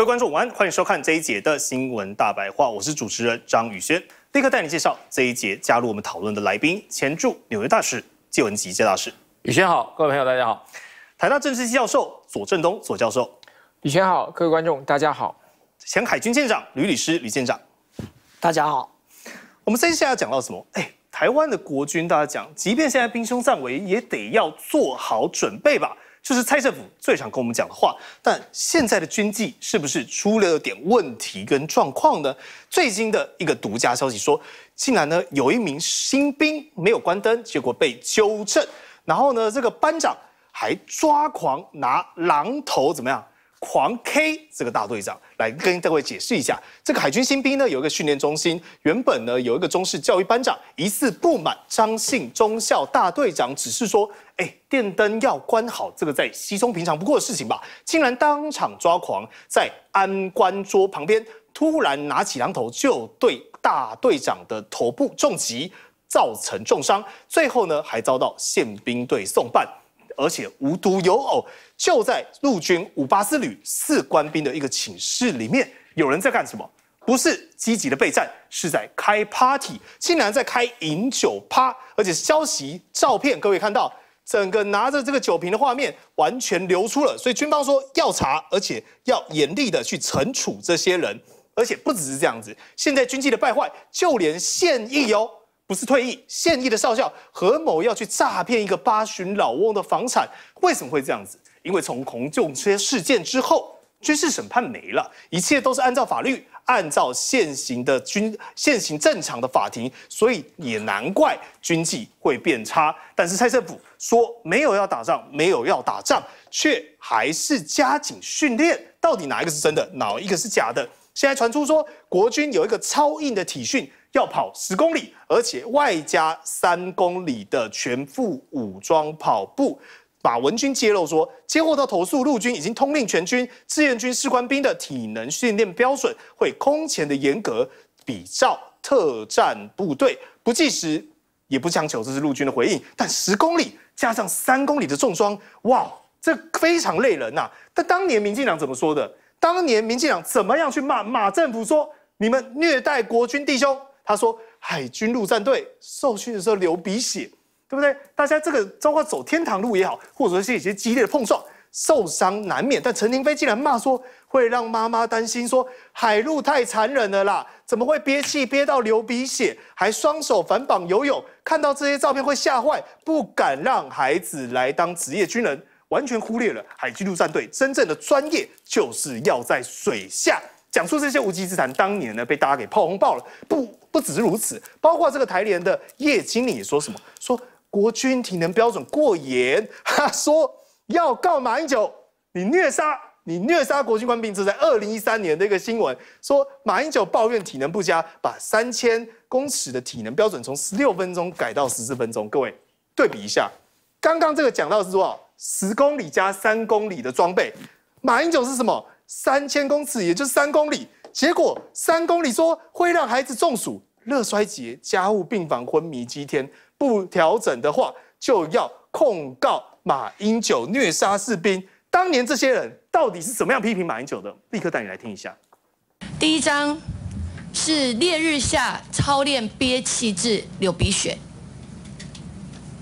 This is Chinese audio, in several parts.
各位观众晚安，欢迎收看这一节的新闻大白话，我是主持人张宇轩，立刻带你介绍这一节加入我们讨论的来宾，前驻纽约大使谢文吉谢大使。宇轩好，各位朋友大家好。台大政治系教授左正东左教授。宇轩好，各位观众大家好。前海军舰长吕律师吕舰长。大家好。我们这一期要讲到什么？哎，台湾的国军，大家讲，即便现在兵凶战危，也得要做好准备吧。就是蔡政府最常跟我们讲的话，但现在的军纪是不是出了点问题跟状况呢？最新的一个独家消息说，竟然呢有一名新兵没有关灯，结果被纠正，然后呢这个班长还抓狂拿榔头怎么样？狂 K 这个大队长来跟各位解释一下，这个海军新兵呢有一个训练中心，原本呢有一个中式教育班长疑似不满张姓中校大队长只是说，哎，电灯要关好，这个在稀松平常不过的事情吧，竟然当场抓狂，在安官桌旁边突然拿起榔头就对大队长的头部重击，造成重伤，最后呢还遭到宪兵队送办。而且无独有偶，就在陆军五八四旅四官兵的一个寝室里面，有人在干什么？不是积极的备战，是在开 party，竟然在开饮酒趴，而且消息照片，各位看到整个拿着这个酒瓶的画面完全流出了，所以军方说要查，而且要严厉的去惩处这些人，而且不只是这样子，现在军纪的败坏，就连现役哦。不是退役现役的少校何某要去诈骗一个八旬老翁的房产，为什么会这样子？因为从红仲缺事件之后，军事审判没了，一切都是按照法律，按照现行的军现行正常的法庭，所以也难怪军纪会变差。但是蔡政府说没有要打仗，没有要打仗，却还是加紧训练，到底哪一个是真的，哪一个是假的？现在传出说国军有一个超硬的体训。要跑十公里，而且外加三公里的全副武装跑步。马文君揭露说，接获到投诉，陆军已经通令全军，志愿军士官兵的体能训练标准会空前的严格，比照特战部队，不计时，也不强求。这是陆军的回应。但十公里加上三公里的重装，哇，这非常累人呐。但当年民进党怎么说的？当年民进党怎么样去骂马政府说，你们虐待国军弟兄？他说海军陆战队受训的时候流鼻血，对不对？大家这个，包括走天堂路也好，或者是一些激烈的碰撞，受伤难免。但陈廷飞竟然骂说会让妈妈担心，说海陆太残忍了啦，怎么会憋气憋到流鼻血，还双手反绑游泳？看到这些照片会吓坏，不敢让孩子来当职业军人，完全忽略了海军陆战队真正的专业就是要在水下。讲述这些无稽之谈，当年呢被大家给炮轰爆了。不，不只是如此，包括这个台联的叶经理也说什么，说国军体能标准过严，他 说要告马英九，你虐杀，你虐杀国军官兵。这在二零一三年的一个新闻，说马英九抱怨体能不佳，把三千公尺的体能标准从十六分钟改到十四分钟。各位对比一下，刚刚这个讲到是多少？十公里加三公里的装备，马英九是什么？三千公尺，也就是三公里，结果三公里说会让孩子中暑、热衰竭、家务病房、昏迷几天，不调整的话就要控告马英九虐杀士兵。当年这些人到底是怎么样批评马英九的？立刻带你来听一下。第一章是烈日下操练憋气致流鼻血，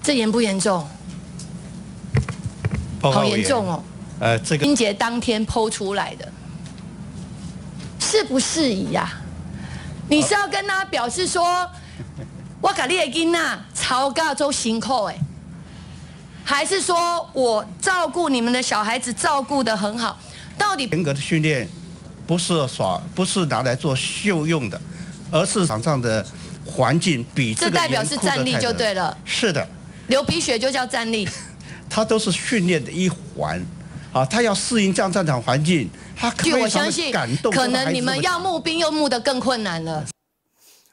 这严不严重？好严重哦。呃，这个音节当天剖出来的，适不适宜呀？你是要跟他表示说，我卡列金呐，朝高州辛苦哎，还是说我照顾你们的小孩子照顾的很好？到底严格的训练不是耍，不是拿来做秀用的，而是场上的环境比这代表是战力就对了，是的，流鼻血就叫战力，它都是训练的一环。啊，他要适应这样战场环境，他可能他会感动。可能你们要募兵又募的更困难了。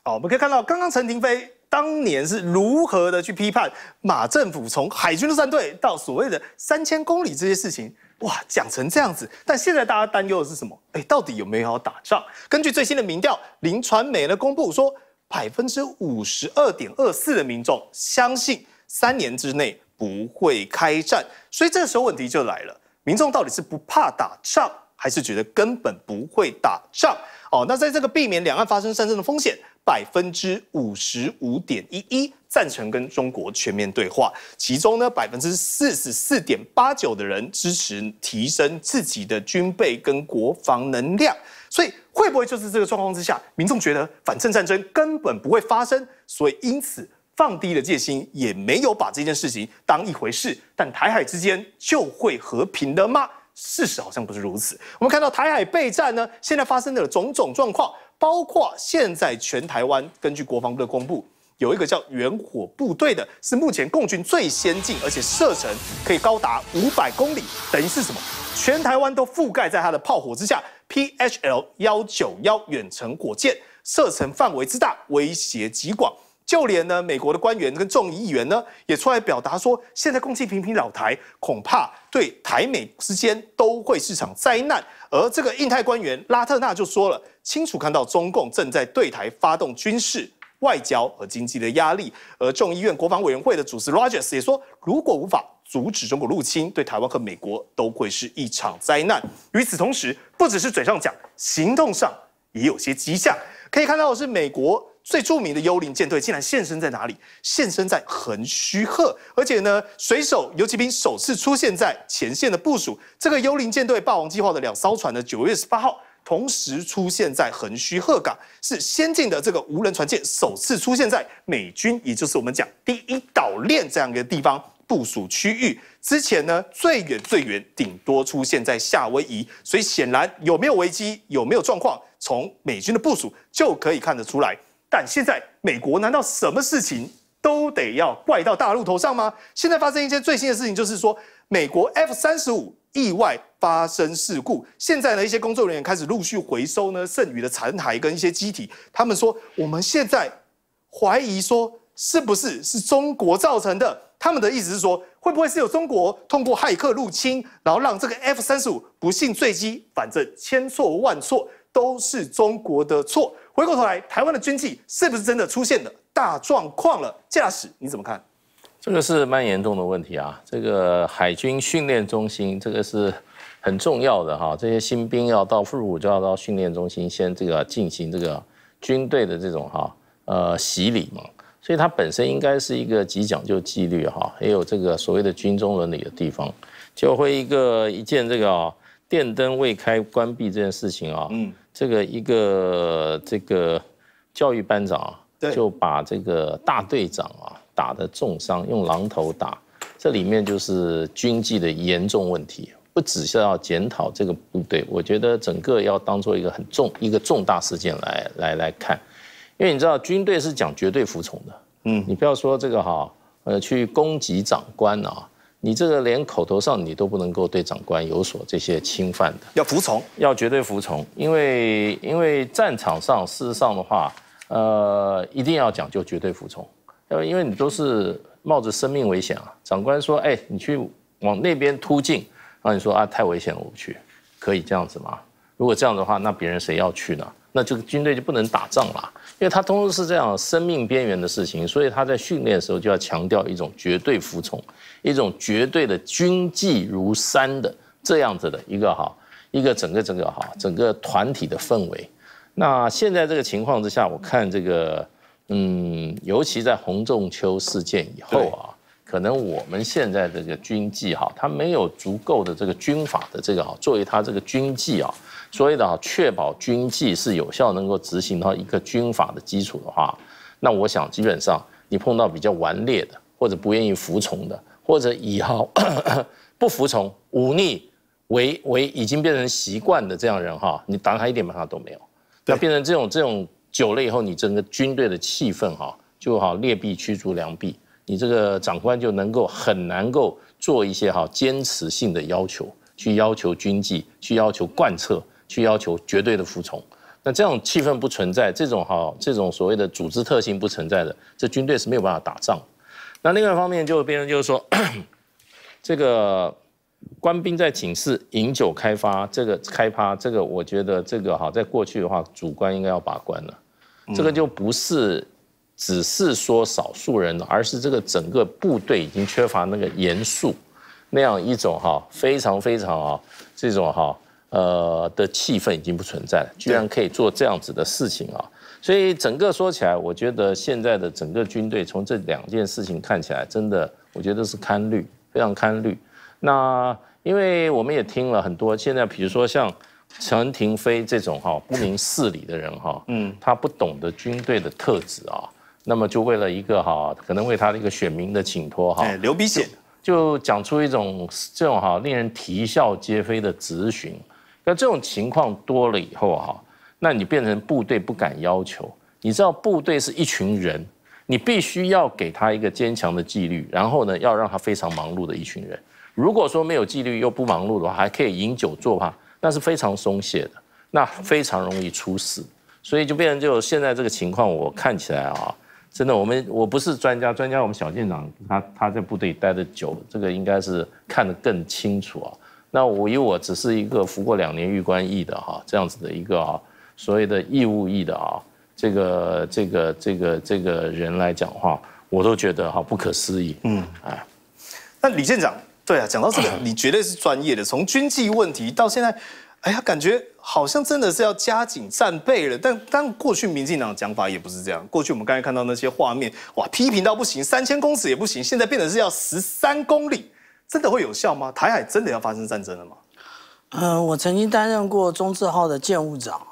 好，我们可以看到，刚刚陈廷飞当年是如何的去批判马政府，从海军陆战队到所谓的三千公里这些事情，哇，讲成这样子。但现在大家担忧的是什么？哎，到底有没有打仗？根据最新的民调，林传美呢公布说，百分之五十二点二四的民众相信三年之内不会开战。所以这个时候问题就来了。民众到底是不怕打仗，还是觉得根本不会打仗？哦，那在这个避免两岸发生战争的风险百分之五十五点一一赞成跟中国全面对话，其中呢百分之四十四点八九的人支持提升自己的军备跟国防能量，所以会不会就是这个状况之下，民众觉得反正战争根本不会发生，所以因此。放低了戒心，也没有把这件事情当一回事，但台海之间就会和平了吗？事实好像不是如此。我们看到台海备战呢，现在发生的种种状况，包括现在全台湾，根据国防部的公布，有一个叫远火部队的，是目前共军最先进而且射程可以高达五百公里，等于是什么？全台湾都覆盖在他的炮火之下。PHL 幺九幺远程火箭射程范围之大，威胁极广。就连呢，美国的官员跟众议员呢，也出来表达说，现在共济频频扰台，恐怕对台美之间都会是场灾难。而这个印太官员拉特纳就说了，清楚看到中共正在对台发动军事、外交和经济的压力。而众议院国防委员会的主席 Rogers 也说，如果无法阻止中国入侵，对台湾和美国都会是一场灾难。与此同时，不只是嘴上讲，行动上也有些迹象。可以看到的是，美国。最著名的幽灵舰队竟然现身在哪里？现身在横须贺，而且呢，水手游骑兵首次出现在前线的部署。这个幽灵舰队霸王计划的两艘船呢，九月十八号同时出现在横须贺港，是先进的这个无人船舰首次出现在美军，也就是我们讲第一岛链这样一个地方部署区域。之前呢，最远最远顶多出现在夏威夷，所以显然有没有危机，有没有状况，从美军的部署就可以看得出来。但现在美国难道什么事情都得要怪到大陆头上吗？现在发生一件最新的事情，就是说美国 F 三十五意外发生事故。现在呢，一些工作人员开始陆续回收呢剩余的残骸跟一些机体。他们说，我们现在怀疑说是不是是中国造成的？他们的意思是说，会不会是有中国通过骇客入侵，然后让这个 F 三十五不幸坠机？反正千错万错都是中国的错。回过头来，台湾的军纪是不是真的出现了大状况了？驾驶你怎么看？这个是蛮严重的问题啊！这个海军训练中心，这个是很重要的哈。这些新兵要到入伍就要到训练中心先这个进行这个军队的这种哈呃洗礼嘛。所以它本身应该是一个极讲究纪律哈，也有这个所谓的军中伦理的地方，就会一个一件这个啊电灯未开关闭这件事情啊。嗯，这个一个这个教育班长就把这个大队长啊打得重伤，用榔头打，这里面就是军纪的严重问题，不只是要检讨这个部队，我觉得整个要当做一个很重一个重大事件来来来看，因为你知道军队是讲绝对服从的，嗯，你不要说这个哈，呃，去攻击长官啊。你这个连口头上你都不能够对长官有所这些侵犯的，要服从，要绝对服从，因为因为战场上事实上的话，呃，一定要讲究绝对服从，因为因为你都是冒着生命危险啊，长官说，哎，你去往那边突进，然后你说啊太危险了，我不去，可以这样子吗？如果这样的话，那别人谁要去呢？那这个军队就不能打仗了。因为他通常是这样，生命边缘的事情，所以他在训练的时候就要强调一种绝对服从，一种绝对的军纪如山的这样子的一个哈，一个整个整个哈，整个团体的氛围。那现在这个情况之下，我看这个，嗯，尤其在洪仲秋事件以后啊，可能我们现在这个军纪哈，他没有足够的这个军法的这个哈，作为他这个军纪啊。所以的话，确保军纪是有效能够执行到一个军法的基础的话，那我想基本上你碰到比较顽劣的，或者不愿意服从的，或者以后 不服从、忤逆、为为已经变成习惯的这样人哈，你打他一点办法都没有。那变成这种这种久了以后，你整个军队的气氛哈，就好劣币驱逐良币，你这个长官就能够很难够做一些哈坚持性的要求，去要求军纪，去要求贯彻。去要求绝对的服从，那这种气氛不存在，这种哈，这种所谓的组织特性不存在的，这军队是没有办法打仗。那另外一方面就变成就是说，这个官兵在寝室饮酒开发这个开趴，这个我觉得这个哈，在过去的话，主官应该要把关了。这个就不是只是说少数人了，而是这个整个部队已经缺乏那个严肃那样一种哈，非常非常啊，这种哈。呃的气氛已经不存在了，居然可以做这样子的事情啊！所以整个说起来，我觉得现在的整个军队从这两件事情看起来，真的我觉得是堪虑，非常堪虑。那因为我们也听了很多，现在比如说像陈廷飞这种哈不明事理的人哈，嗯，他不懂得军队的特质啊，那么就为了一个哈，可能为他的一个选民的请托哈，流鼻血，就讲出一种这种哈令人啼笑皆非的咨询。那这种情况多了以后哈，那你变成部队不敢要求。你知道部队是一群人，你必须要给他一个坚强的纪律，然后呢，要让他非常忙碌的一群人。如果说没有纪律又不忙碌的话，还可以饮酒作画，那是非常松懈的，那非常容易出事。所以就变成就现在这个情况，我看起来啊，真的我们我不是专家，专家我们小舰长他他在部队待的久，这个应该是看得更清楚啊。那我以我只是一个服过两年狱官役的哈，这样子的一个啊，所谓的义务役的啊，这个这个这个这个人来讲话，我都觉得哈不可思议。嗯，哎，那李舰长，对啊，讲到这个，你绝对是专业的。从军纪问题到现在，哎呀，感觉好像真的是要加紧战备了。但但过去民进党讲法也不是这样，过去我们刚才看到那些画面，哇，批评到不行，三千公尺也不行，现在变成是要十三公里。真的会有效吗？台海真的要发生战争了吗？嗯，我曾经担任过中字号的舰务长啊。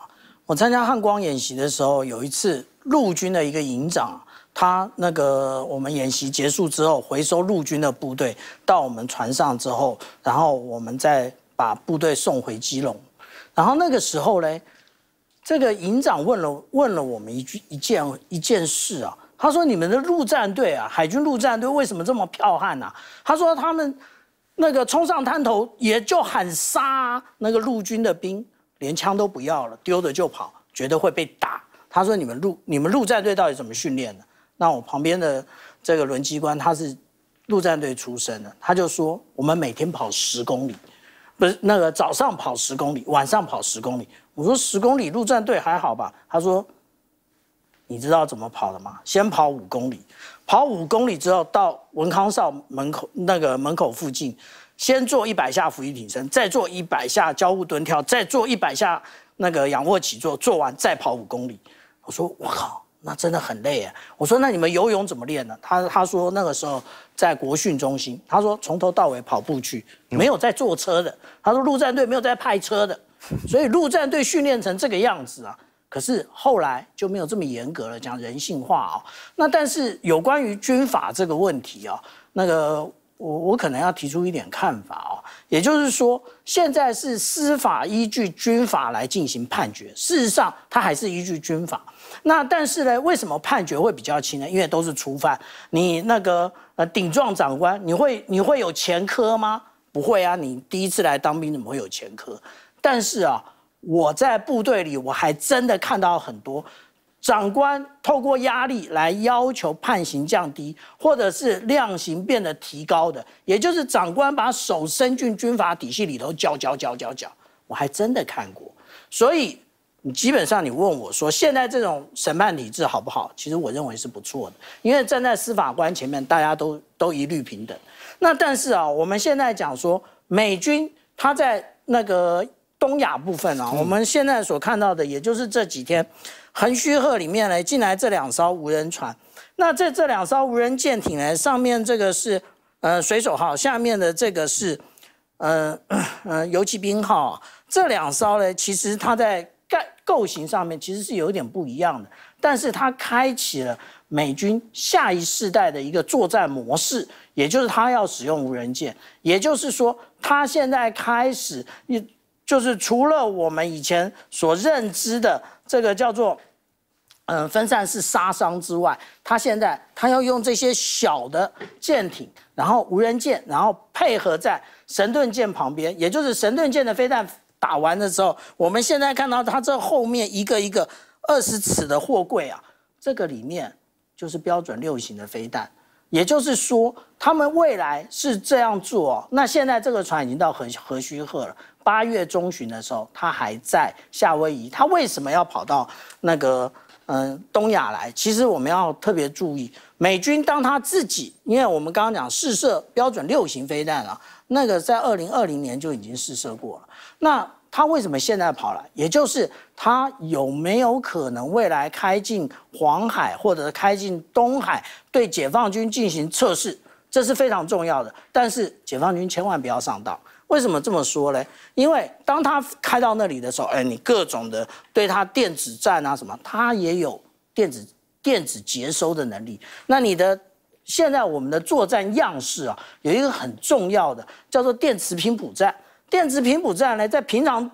我参加汉光演习的时候，有一次陆军的一个营长，他那个我们演习结束之后，回收陆军的部队到我们船上之后，然后我们再把部队送回基隆。然后那个时候呢，这个营长问了问了我们一句一件一件事啊。他说：“你们的陆战队啊，海军陆战队为什么这么剽悍呢？”他说：“他们那个冲上滩头也就喊杀那个陆军的兵，连枪都不要了，丢着就跑，觉得会被打。”他说：“你们陆你们陆战队到底怎么训练的？”那我旁边的这个轮机官他是陆战队出身的，他就说：“我们每天跑十公里，不是那个早上跑十公里，晚上跑十公里。”我说：“十公里陆战队还好吧？”他说。你知道怎么跑的吗？先跑五公里，跑五公里之后到文康少门口那个门口附近，先做一百下俯卧撑，再做一百下交互蹲跳，再做一百下那个仰卧起坐，做完再跑五公里。我说我靠，那真的很累啊！我说那你们游泳怎么练呢？他他说那个时候在国训中心，他说从头到尾跑步去，没有在坐车的。他说陆战队没有在派车的，所以陆战队训练成这个样子啊。可是后来就没有这么严格了，讲人性化啊。那但是有关于军法这个问题啊，那个我我可能要提出一点看法啊。也就是说，现在是司法依据军法来进行判决，事实上它还是依据军法。那但是呢，为什么判决会比较轻呢？因为都是初犯。你那个呃顶撞长官，你会你会有前科吗？不会啊，你第一次来当兵怎么会有前科？但是啊。我在部队里，我还真的看到很多长官透过压力来要求判刑降低，或者是量刑变得提高的，也就是长官把手伸进军法体系里头，搅搅搅搅搅，我还真的看过。所以你基本上你问我说，现在这种审判体制好不好？其实我认为是不错的，因为站在司法官前面，大家都都一律平等。那但是啊，我们现在讲说美军他在那个。东亚部分啊，我们现在所看到的，也就是这几天，横须贺里面呢进来这两艘无人船。那在这两艘无人舰艇呢，上面这个是呃“水手号”，下面的这个是呃 呃“游骑兵号”。这两艘呢，其实它在构型上面其实是有点不一样的，但是它开启了美军下一世代的一个作战模式，也就是它要使用无人舰。也就是说，它现在开始就是除了我们以前所认知的这个叫做嗯分散式杀伤之外，他现在他要用这些小的舰艇，然后无人舰，然后配合在神盾舰旁边，也就是神盾舰的飞弹打完的时候，我们现在看到它这后面一个一个二十尺的货柜啊，这个里面就是标准六型的飞弹，也就是说他们未来是这样做哦。那现在这个船已经到和和须贺了。八月中旬的时候，他还在夏威夷。他为什么要跑到那个嗯东亚来？其实我们要特别注意，美军当他自己，因为我们刚刚讲试射标准六型飞弹啊，那个在二零二零年就已经试射过了。那他为什么现在跑来？也就是他有没有可能未来开进黄海或者开进东海，对解放军进行测试？这是非常重要的。但是解放军千万不要上当。为什么这么说呢？因为当他开到那里的时候，哎，你各种的对他电子战啊什么，他也有电子电子接收的能力。那你的现在我们的作战样式啊，有一个很重要的叫做电磁频谱战。电磁频谱战呢，在平常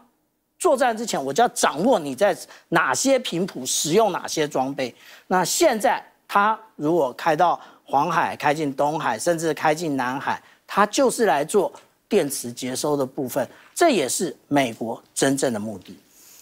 作战之前，我就要掌握你在哪些频谱使用哪些装备。那现在他如果开到黄海、开进东海，甚至开进南海，他就是来做。电池接收的部分，这也是美国真正的目的。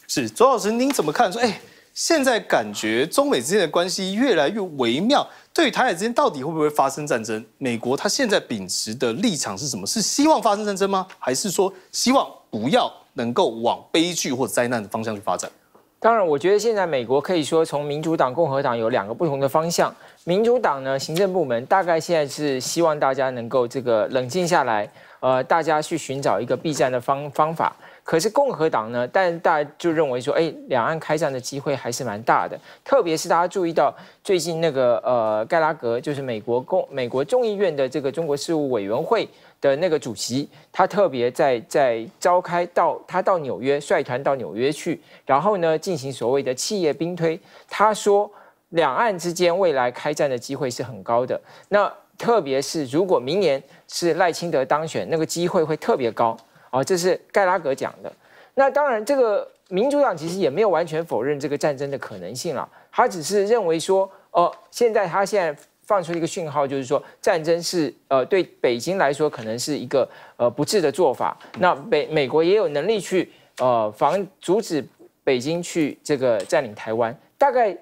是周老师，您怎么看？说哎，现在感觉中美之间的关系越来越微妙。对于台海之间到底会不会发生战争，美国他现在秉持的立场是什么？是希望发生战争吗？还是说希望不要能够往悲剧或者灾难的方向去发展？当然，我觉得现在美国可以说从民主党、共和党有两个不同的方向。民主党呢，行政部门大概现在是希望大家能够这个冷静下来。呃，大家去寻找一个避战的方方法，可是共和党呢？但大家就认为说，哎，两岸开战的机会还是蛮大的，特别是大家注意到最近那个呃，盖拉格就是美国共美国众议院的这个中国事务委员会的那个主席，他特别在在召开到他到纽约率团到纽约去，然后呢进行所谓的企业兵推，他说两岸之间未来开战的机会是很高的。那。特别是如果明年是赖清德当选，那个机会会特别高啊！这是盖拉格讲的。那当然，这个民主党其实也没有完全否认这个战争的可能性了，他只是认为说，呃，现在他现在放出一个讯号，就是说战争是呃对北京来说可能是一个呃不智的做法。那美美国也有能力去呃防阻止北京去这个占领台湾，大概。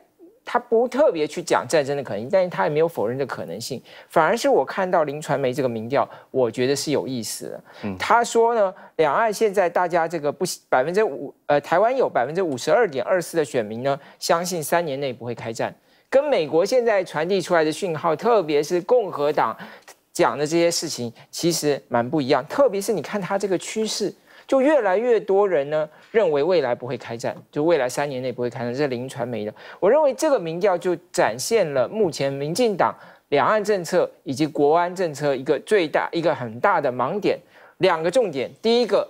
他不特别去讲战争的可能，性，但是他也没有否认的可能性，反而是我看到林传媒这个民调，我觉得是有意思。他说呢，两岸现在大家这个不百分之五，呃，台湾有百分之五十二点二四的选民呢，相信三年内不会开战，跟美国现在传递出来的讯号，特别是共和党讲的这些事情，其实蛮不一样。特别是你看他这个趋势，就越来越多人呢。认为未来不会开战，就未来三年内不会开战，这是林传媒的。我认为这个民调就展现了目前民进党两岸政策以及国安政策一个最大一个很大的盲点。两个重点，第一个，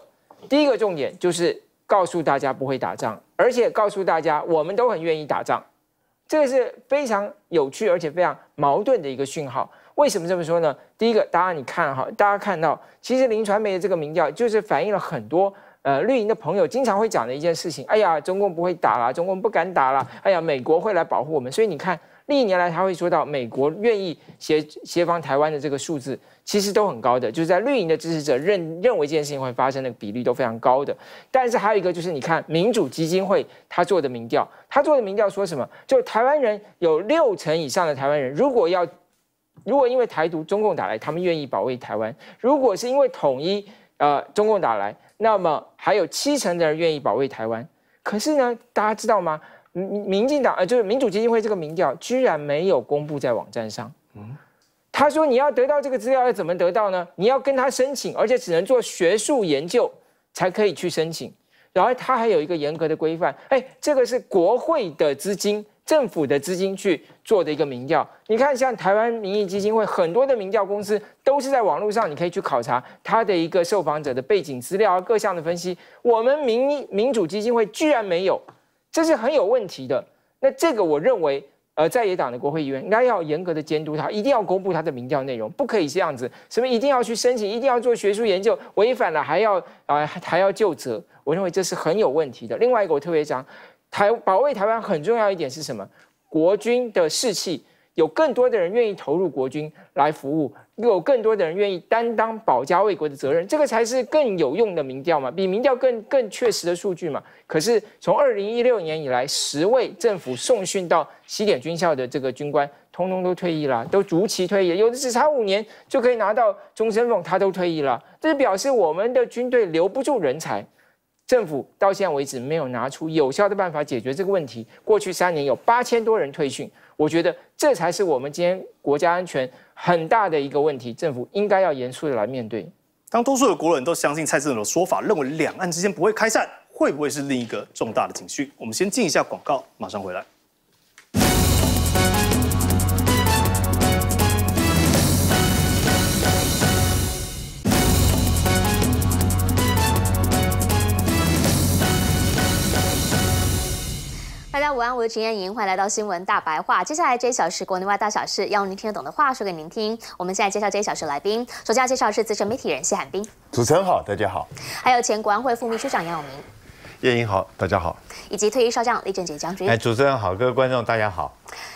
第一个重点就是告诉大家不会打仗，而且告诉大家我们都很愿意打仗，这个是非常有趣而且非常矛盾的一个讯号。为什么这么说呢？第一个，大家你看哈，大家看到其实林传媒的这个民调就是反映了很多。呃，绿营的朋友经常会讲的一件事情，哎呀，中共不会打了，中共不敢打了，哎呀，美国会来保护我们，所以你看，历年来他会说到美国愿意协协防台湾的这个数字，其实都很高的，就是在绿营的支持者认认为这件事情会发生的比例都非常高的。但是还有一个就是，你看民主基金会他做的民调，他做的民调说什么？就台湾人有六成以上的台湾人，如果要如果因为台独中共打来，他们愿意保卫台湾；如果是因为统一，呃，中共打来。那么还有七成的人愿意保卫台湾，可是呢，大家知道吗？民民进党呃，就是民主基金会这个民调居然没有公布在网站上。嗯，他说你要得到这个资料要怎么得到呢？你要跟他申请，而且只能做学术研究才可以去申请。然后他还有一个严格的规范，哎，这个是国会的资金。政府的资金去做的一个民调，你看像台湾民意基金会，很多的民调公司都是在网络上，你可以去考察他的一个受访者的背景资料啊，各项的分析。我们民民主基金会居然没有，这是很有问题的。那这个我认为，呃，在野党的国会议员应该要严格的监督他，一定要公布他的民调内容，不可以这样子。什么一定要去申请，一定要做学术研究，违反了还要啊还要就责，我认为这是很有问题的。另外一个我特别讲。台保卫台湾很重要一点是什么？国军的士气，有更多的人愿意投入国军来服务，有更多的人愿意担当保家卫国的责任，这个才是更有用的民调嘛，比民调更更确实的数据嘛。可是从二零一六年以来，十位政府送训到西点军校的这个军官，通通都退役了，都逐期退役，有的只差五年就可以拿到终身俸，他都退役了。这表示我们的军队留不住人才。政府到现在为止没有拿出有效的办法解决这个问题。过去三年有八千多人退训，我觉得这才是我们今天国家安全很大的一个问题。政府应该要严肃的来面对。当多数的国人都相信蔡总统的说法，认为两岸之间不会开战，会不会是另一个重大的警讯？我们先进一下广告，马上回来。大家午安，我是陈燕莹，欢迎来到新闻大白话。接下来这一小时国内外大小事，用您听得懂的话说给您听。我们现在介绍这一小时来宾，首先要介绍的是资深媒体人谢海兵，主持人好，大家好；还有前国安会副秘书长杨永明，燕莹好，大家好；以及退役少将李正杰将军。哎，主持人好，各位观众大家好。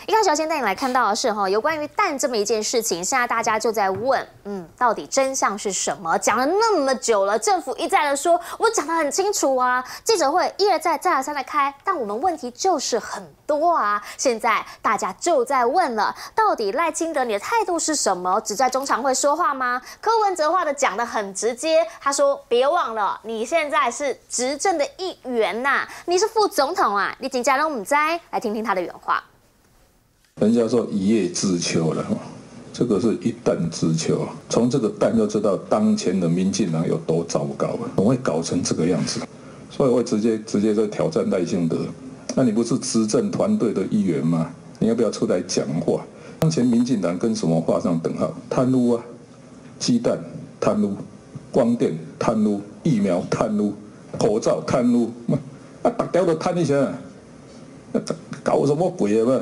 一开始先带你来看到的是哈，有关于蛋这么一件事情，现在大家就在问，嗯，到底真相是什么？讲了那么久了，政府一再的说，我讲得很清楚啊，记者会一而再再而三的开，但我们问题就是很多啊。现在大家就在问了，到底赖清德你的态度是什么？只在中常会说话吗？柯文哲话的讲的很直接，他说别忘了你现在是执政的一员呐，你是副总统啊，你紧张让我们在来听听他的原话。人家说一叶知秋了，这个是一旦知秋，从这个旦就知道当前的民进党有多糟糕，怎么会搞成这个样子？所以，我直接直接在挑战赖幸德，那你不是执政团队的一员吗？你要不要出来讲话？当前民进党跟什么画上等号？贪污啊，鸡蛋贪污，光电贪污，疫苗贪污，口罩贪污，啊，达标都贪一下，搞什么鬼啊？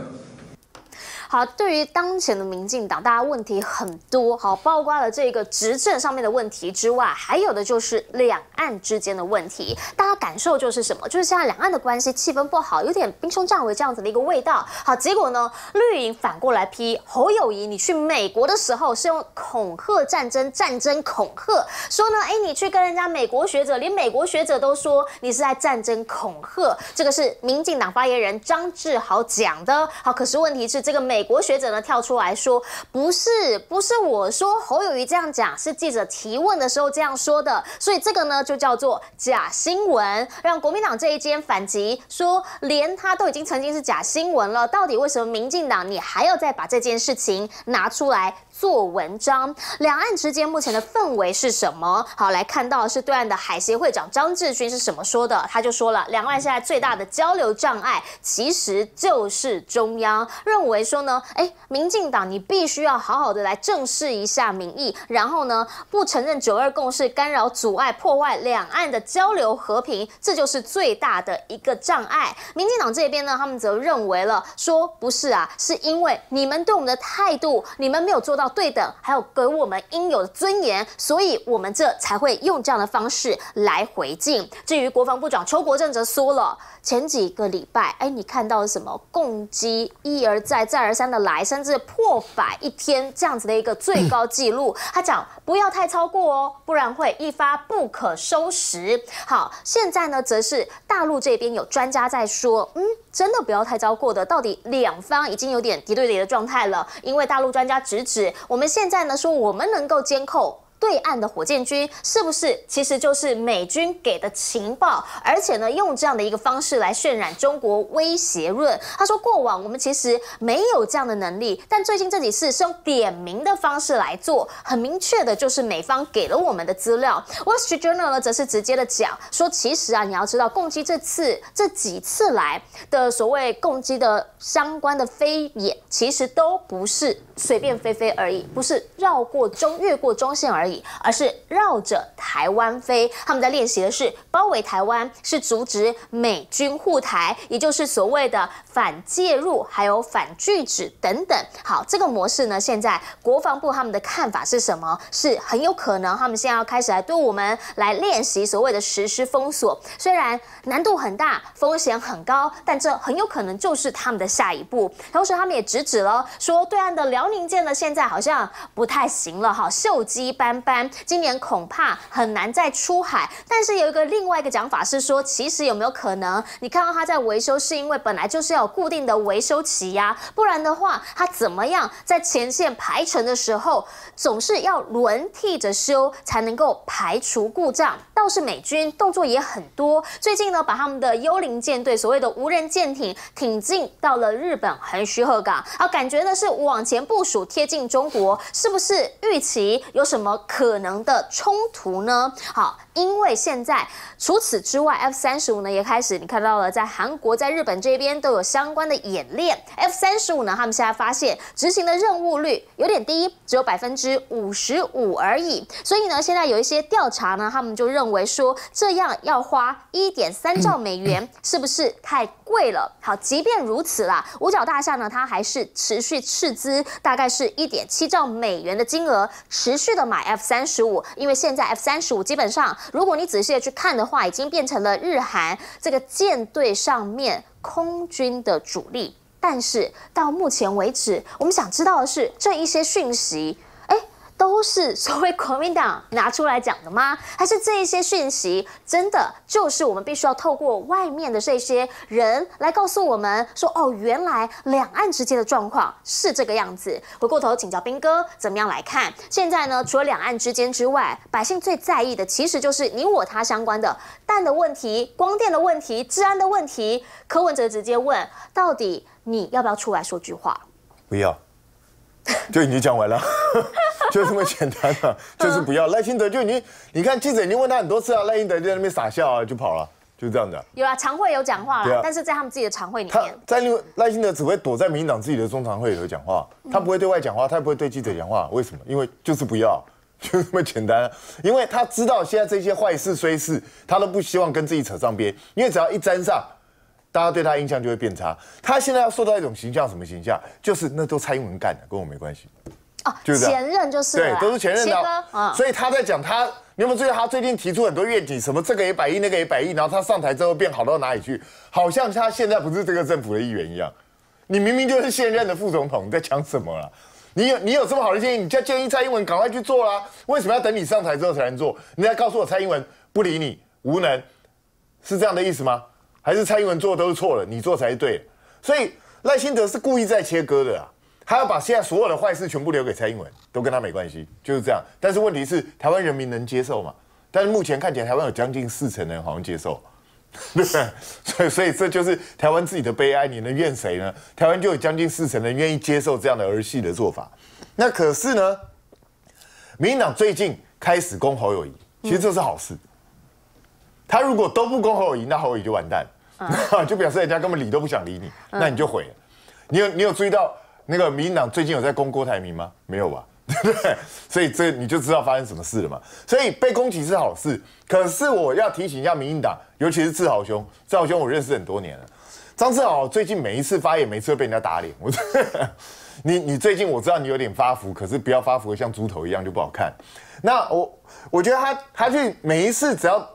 好，对于当前的民进党，大家问题很多。好，包括了这个执政上面的问题之外，还有的就是两岸之间的问题。大家感受就是什么？就是现在两岸的关系气氛不好，有点兵凶战危这样子的一个味道。好，结果呢，绿营反过来批侯友谊，你去美国的时候是用恐吓战争，战争恐吓。说呢，哎，你去跟人家美国学者，连美国学者都说你是在战争恐吓。这个是民进党发言人张志豪讲的。好，可是问题是这个美。美国学者呢跳出来说：“不是，不是我说侯友谊这样讲，是记者提问的时候这样说的。所以这个呢就叫做假新闻。”让国民党这一间反击说：“连他都已经曾经是假新闻了，到底为什么民进党你还要再把这件事情拿出来？”做文章，两岸之间目前的氛围是什么？好来看到是对岸的海协会会长张志军是什么说的，他就说了，两岸现在最大的交流障碍其实就是中央认为说呢，哎，民进党你必须要好好的来正视一下民意，然后呢不承认九二共识，干扰阻碍破坏两岸的交流和平，这就是最大的一个障碍。民进党这边呢，他们则认为了说不是啊，是因为你们对我们的态度，你们没有做到。对等，还有给我们应有的尊严，所以我们这才会用这样的方式来回敬。至于国防部长邱国正则说了，前几个礼拜，哎，你看到什么攻击一而再、再而三的来，甚至破百一天这样子的一个最高纪录。他讲不要太超过哦，不然会一发不可收拾。好，现在呢，则是大陆这边有专家在说，嗯，真的不要太超过的，到底两方已经有点敌对敌的状态了，因为大陆专家直指。我们现在呢，说我们能够监控。对岸的火箭军是不是其实就是美军给的情报？而且呢，用这样的一个方式来渲染中国威胁论。他说，过往我们其实没有这样的能力，但最近这几次是用点名的方式来做，很明确的就是美方给了我们的资料。《West Journal》呢，则是直接的讲说，其实啊，你要知道，攻击这次这几次来的所谓攻击的相关的飞演，其实都不是随便飞飞而已，不是绕过中越过中线而。而是绕着台湾飞，他们在练习的是包围台湾，是阻止美军护台，也就是所谓的。反介入还有反拒止等等，好，这个模式呢，现在国防部他们的看法是什么？是很有可能他们现在要开始来对我们来练习所谓的实施封锁，虽然难度很大，风险很高，但这很有可能就是他们的下一步。同时，他们也直指了，说对岸的辽宁舰呢，现在好像不太行了，哈，锈迹斑斑，今年恐怕很难再出海。但是有一个另外一个讲法是说，其实有没有可能？你看到他在维修，是因为本来就是要。固定的维修期呀，不然的话，它怎么样在前线排成的时候，总是要轮替着修才能够排除故障。倒是美军动作也很多，最近呢，把他们的幽灵舰队，所谓的无人舰艇，挺进到了日本横须贺港，啊，感觉呢是往前部署，贴近中国，是不是预期有什么可能的冲突呢？好。因为现在除此之外，F 三十五呢也开始你看到了，在韩国、在日本这边都有相关的演练。F 三十五呢，他们现在发现执行的任务率有点低，只有百分之五十五而已。所以呢，现在有一些调查呢，他们就认为说这样要花一点三兆美元，是不是太贵了？好，即便如此啦，五角大厦呢，它还是持续斥资大概是一点七兆美元的金额，持续的买 F 三十五，因为现在 F 三十五基本上。如果你仔细的去看的话，已经变成了日韩这个舰队上面空军的主力。但是到目前为止，我们想知道的是这一些讯息。都是所谓国民党拿出来讲的吗？还是这一些讯息真的就是我们必须要透过外面的这些人来告诉我们说，哦，原来两岸之间的状况是这个样子。回过头请教兵哥，怎么样来看？现在呢，除了两岸之间之外，百姓最在意的其实就是你我他相关的蛋的问题、光电的问题、治安的问题。柯文哲直接问：到底你要不要出来说句话？不要，就已经讲完了。就这么简单啊，就是不要赖清德，就已经，你看记者已经问他很多次啊，赖清德就在那边傻笑啊，就跑了，就是这样的。有啊，常会有讲话了，但是在他们自己的常会里面。在因赖清德只会躲在民党自己的中常会里头讲话，他不会对外讲话，他不会对记者讲话，为什么？因为就是不要，就这么简单，因为他知道现在这些坏事虽是，他都不希望跟自己扯上边，因为只要一沾上，大家对他印象就会变差。他现在要受到一种形象，什么形象？就是那都蔡英文干的，跟我没关系。哦，前任就是对，都是前任的。切所以他在讲他，你有没有注意他最近提出很多愿景，什么这个也百亿，那个也百亿，然后他上台之后变好到哪里去？好像他现在不是这个政府的一员一样。你明明就是现任的副总统，你在讲什么了？你有你有这么好的建议，你就建议蔡英文赶快去做啦，为什么要等你上台之后才能做？你在告诉我蔡英文不理你无能，是这样的意思吗？还是蔡英文做都是错了，你做才是对？所以赖清德是故意在切割的啊。他要把现在所有的坏事全部留给蔡英文，都跟他没关系，就是这样。但是问题是，台湾人民能接受吗？但是目前看起来，台湾有将近四成人好像接受，对所以，所以这就是台湾自己的悲哀。你能怨谁呢？台湾就有将近四成人愿意接受这样的儿戏的做法。那可是呢，民进党最近开始攻侯友谊，其实这是好事。他如果都不攻侯友谊，那侯友谊就完蛋，就表示人家根本理都不想理你，那你就毁了。你有你有注意到？那个民进党最近有在攻郭台铭吗？没有吧，对不对？所以这你就知道发生什么事了嘛。所以被攻击是好事，可是我要提醒一下民进党，尤其是志豪兄，志豪兄我认识很多年了，张志豪最近每一次发言每次都被人家打脸。我，你你最近我知道你有点发福，可是不要发福像猪头一样就不好看。那我我觉得他他去每一次只要。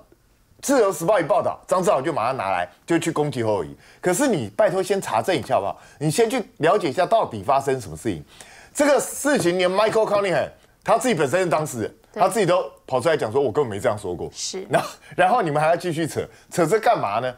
自由时报一报道，张志豪就马上拿来，就去攻击侯友谊。可是你拜托先查证一下好不好？你先去了解一下到底发生什么事情。这个事情连 Michael Cohen 他自己本身是当事人，他自己都跑出来讲说，我根本没这样说过。是。然后你们还要继续扯扯这干嘛呢？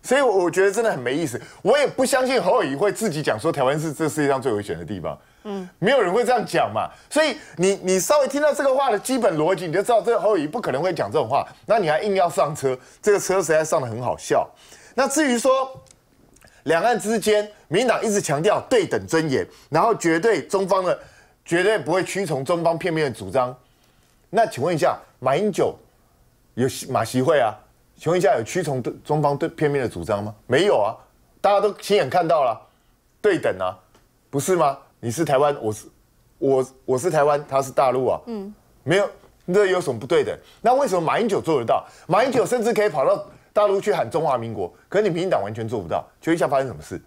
所以我觉得真的很没意思。我也不相信侯友谊会自己讲说台湾是这世界上最危险的地方。嗯，没有人会这样讲嘛，所以你你稍微听到这个话的基本逻辑，你就知道这个侯友不可能会讲这种话，那你还硬要上车，这个车实在上的很好笑。那至于说两岸之间，民党一直强调对等尊严，然后绝对中方的绝对不会屈从中方片面的主张。那请问一下，马英九有马习会啊？请问一下，有屈从对中方对片面的主张吗？没有啊，大家都亲眼看到了，对等啊，不是吗？你是台湾，我是，我我是台湾，他是大陆啊。嗯，没有，那有什么不对的？那为什么马英九做得到？马英九甚至可以跑到大陆去喊中华民国，可是你民进党完全做不到。就一下发生什么事？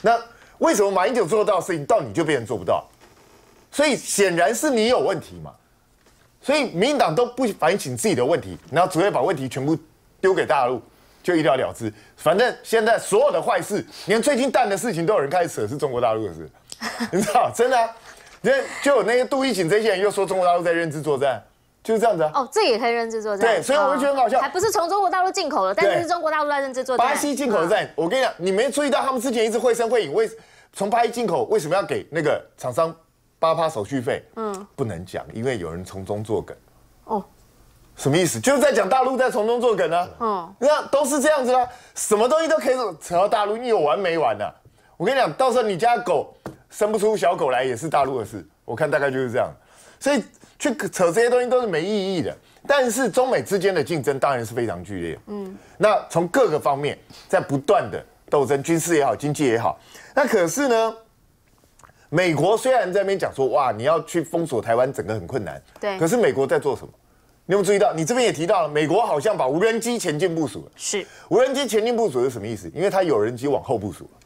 那为什么马英九做得到的事情，到你就变成做不到？所以显然是你有问题嘛。所以民党都不反省自己的问题，然后只会把问题全部丢给大陆，就一了了之。反正现在所有的坏事，连最近蛋的事情都有人开始扯，是中国大陆的事。你知道真的，因为就那个杜一锦这些人又说中国大陆在认知作战，就是这样子啊。哦，这也可以认知作战。对，所以我就觉得很好笑。还不是从中国大陆进口的，但是是中国大陆在认知作战。巴西进口的站，我跟你讲，你没注意到他们之前一直会声会影，为从巴西进口为什么要给那个厂商八八手续费？嗯，不能讲，因为有人从中作梗。哦，什么意思？就是在讲大陆在从中作梗啊。嗯，那都是这样子啦，什么东西都可以扯到大陆，你有完没完呢？我跟你讲，到时候你家狗。生不出小狗来也是大陆的事，我看大概就是这样，所以去扯这些东西都是没意义的。但是中美之间的竞争当然是非常剧烈，嗯，那从各个方面在不断的斗争，军事也好，经济也好。那可是呢，美国虽然在那边讲说哇，你要去封锁台湾，整个很困难，对。可是美国在做什么？你有没有注意到？你这边也提到了，美国好像把无人机前进部署，了。是无人机前进部署是什么意思？因为它有人机往后部署了。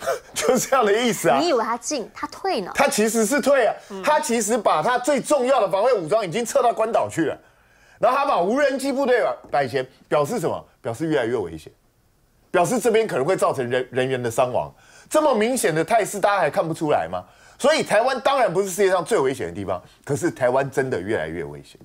就是这样的意思啊！你以为他进，他退呢？他其实是退啊，他其实把他最重要的防卫武装已经撤到关岛去了，然后他把无人机部队摆前，表示什么？表示越来越危险，表示这边可能会造成人人员的伤亡。这么明显的态势，大家还看不出来吗？所以台湾当然不是世界上最危险的地方，可是台湾真的越来越危险。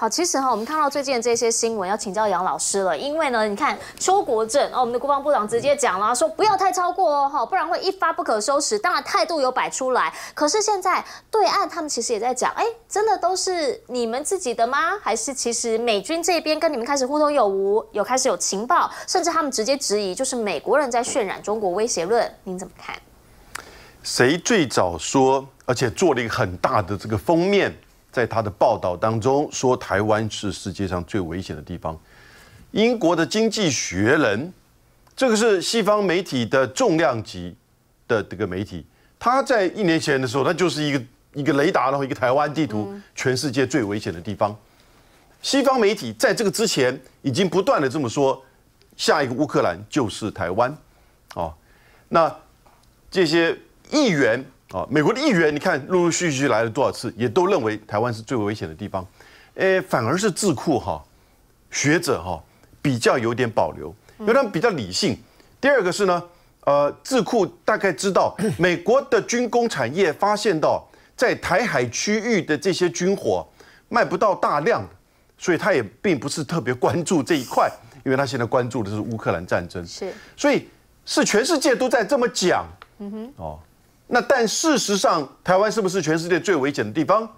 好，其实哈，我们看到最近的这些新闻，要请教杨老师了。因为呢，你看邱国正哦，我们的国防部长直接讲了，说不要太超过哦，哈，不然会一发不可收拾。当然态度有摆出来，可是现在对岸他们其实也在讲，哎，真的都是你们自己的吗？还是其实美军这边跟你们开始互通有无，有开始有情报，甚至他们直接质疑，就是美国人在渲染中国威胁论。您怎么看？谁最早说，而且做了一个很大的这个封面？在他的报道当中说，台湾是世界上最危险的地方。英国的《经济学人》，这个是西方媒体的重量级的这个媒体，他在一年前的时候，他就是一个一个雷达，然后一个台湾地图，全世界最危险的地方。西方媒体在这个之前已经不断的这么说，下一个乌克兰就是台湾。哦，那这些议员。啊，美国的议员你看陆陆续续来了多少次，也都认为台湾是最危险的地方，诶，反而是智库哈、学者哈比较有点保留，因为他们比较理性。第二个是呢，呃，智库大概知道 美国的军工产业发现到在台海区域的这些军火卖不到大量，所以他也并不是特别关注这一块，因为他现在关注的是乌克兰战争。是，所以是全世界都在这么讲。嗯哼，哦。那但事实上，台湾是不是全世界最危险的地方？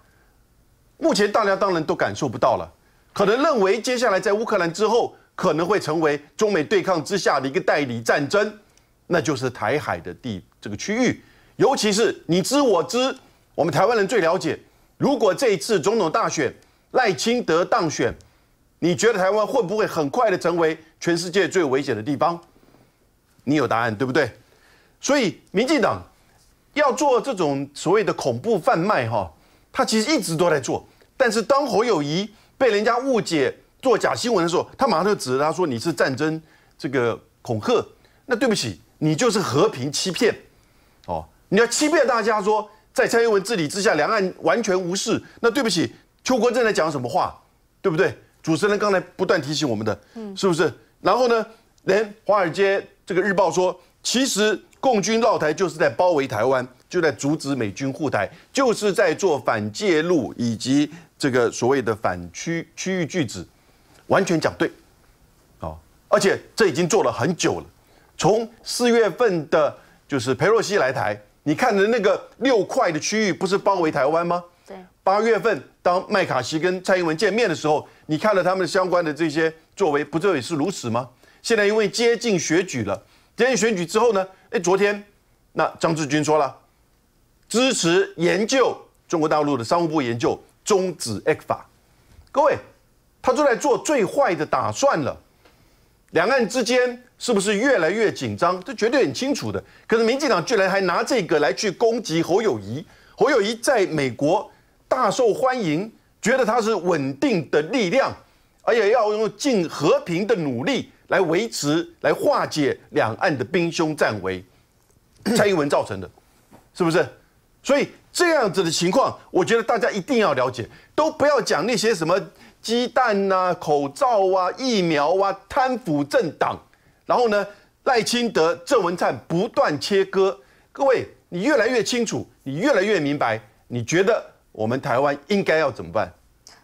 目前大家当然都感受不到了，可能认为接下来在乌克兰之后，可能会成为中美对抗之下的一个代理战争，那就是台海的地这个区域。尤其是你知我知，我们台湾人最了解。如果这一次总统大选赖清德当选，你觉得台湾会不会很快的成为全世界最危险的地方？你有答案对不对？所以民进党。要做这种所谓的恐怖贩卖，哈，他其实一直都在做。但是当侯友谊被人家误解做假新闻的时候，他马上就指着他说：“你是战争，这个恐吓。”那对不起，你就是和平欺骗。哦，你要欺骗大家说，在蔡英文治理之下，两岸完全无事。那对不起，邱国正在讲什么话？对不对？主持人刚才不断提醒我们的，嗯，是不是？然后呢，连华尔街这个日报说，其实。共军绕台就是在包围台湾，就在阻止美军护台，就是在做反介入以及这个所谓的反区区域拒止，完全讲对，哦，而且这已经做了很久了，从四月份的就是裴洛西来台，你看的那个六块的区域不是包围台湾吗？对。八月份当麦卡锡跟蔡英文见面的时候，你看了他们相关的这些作为，不就也是如此吗？现在因为接近选举了，接近选举之后呢？哎，昨天那张志军说了，支持研究中国大陆的商务部研究终止 X 法。各位，他正在做最坏的打算了。两岸之间是不是越来越紧张？这绝对很清楚的。可是民进党居然还拿这个来去攻击侯友谊。侯友谊在美国大受欢迎，觉得他是稳定的力量，而且要用尽和平的努力。来维持、来化解两岸的兵凶战危，蔡英文造成的，是不是？所以这样子的情况，我觉得大家一定要了解，都不要讲那些什么鸡蛋呐、口罩啊、疫苗啊、贪腐政党，然后呢，赖清德、郑文灿不断切割。各位，你越来越清楚，你越来越明白，你觉得我们台湾应该要怎么办？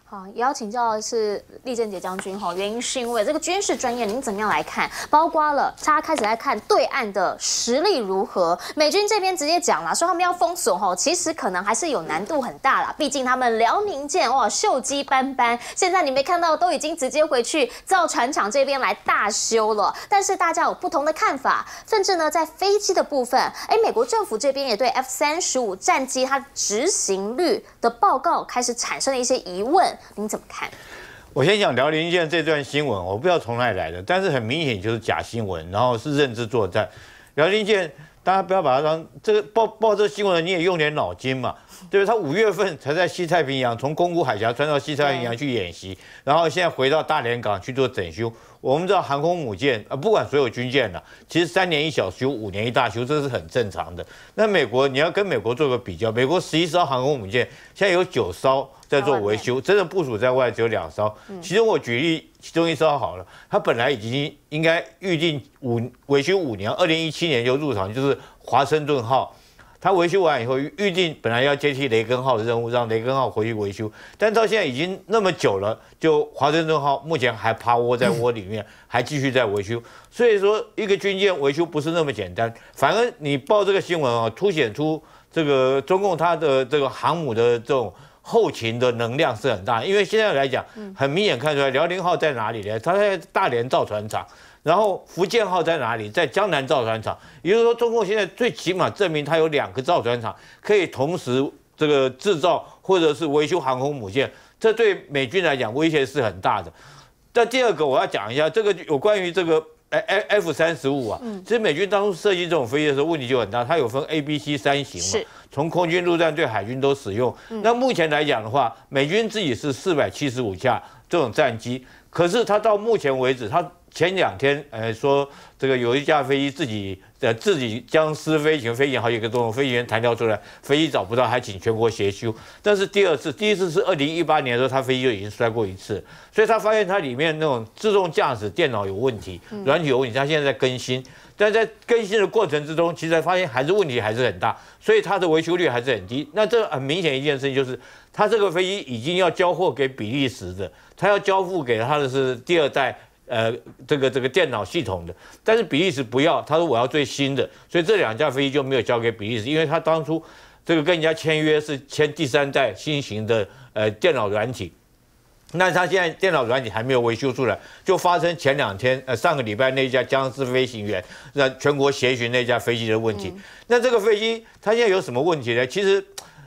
好，也要请教的是厉正杰将军哈。原因是因为这个军事专业，您怎么样来看？包括了他开始在看对岸的实力如何。美军这边直接讲了，说他们要封锁哈，其实可能还是有难度很大啦，毕竟他们辽宁舰哇，锈迹斑斑，现在你没看到都已经直接回去造船厂这边来大修了。但是大家有不同的看法，甚至呢，在飞机的部分，哎，美国政府这边也对 F 三十五战机它执行率的报告开始产生了一些疑问。你怎么看？我先讲辽宁舰这段新闻，我不知道从哪里来的，但是很明显就是假新闻，然后是认知作战。辽宁舰。大家不要把它当这个报报这个新闻，你也用点脑筋嘛，对对？他五月份才在西太平洋，从宫古海峡穿到西太平洋去演习，然后现在回到大连港去做整修。我们知道航空母舰啊，不管所有军舰啊，其实三年一小修，五年一大修，这是很正常的。那美国，你要跟美国做个比较，美国十一艘航空母舰，现在有九艘在做维修，真的部署在外只有两艘。其中我举例，其中一艘好了，它本来已经应该预定五维修五年，二零一七年就入场，就是。华盛顿号，它维修完以后预定本来要接替雷根号的任务，让雷根号回去维修，但到现在已经那么久了，就华盛顿号目前还趴窝在窝里面，还继续在维修。所以说，一个军舰维修不是那么简单。反而你报这个新闻啊，凸显出这个中共它的这个航母的这种后勤的能量是很大。因为现在来讲，很明显看出来辽宁号在哪里呢？它在大连造船厂。然后福建号在哪里？在江南造船厂。也就是说，中国现在最起码证明它有两个造船厂可以同时这个制造或者是维修航空母舰，这对美军来讲威胁是很大的。那第二个我要讲一下，这个有关于这个 F F 三十五啊。其实美军当初设计这种飞机的时候问题就很大，它有分 A B C 三型嘛，从空军、陆战队、海军都使用。那目前来讲的话，美军自己是四百七十五架这种战机，可是它到目前为止它前两天，呃，说这个有一架飞机自己，呃，自己将失飞行，飞行好几个钟，飞行员弹跳出来，飞机找不到，还请全国协修。但是第二次，第一次是二零一八年的时候，他飞机就已经摔过一次，所以他发现它里面那种自动驾驶电脑有问题，软体有问题，他现在在更新。但在更新的过程之中，其实发现还是问题还是很大，所以它的维修率还是很低。那这很明显一件事情就是，他这个飞机已经要交货给比利时的，他要交付给他的是第二代。呃，这个这个电脑系统的，但是比利时不要，他说我要最新的，所以这两架飞机就没有交给比利时，因为他当初这个跟人家签约是签第三代新型的呃电脑软体，那他现在电脑软体还没有维修出来，就发生前两天呃上个礼拜那架僵尸飞行员让全国协寻那架飞机的问题，那这个飞机它现在有什么问题呢？其实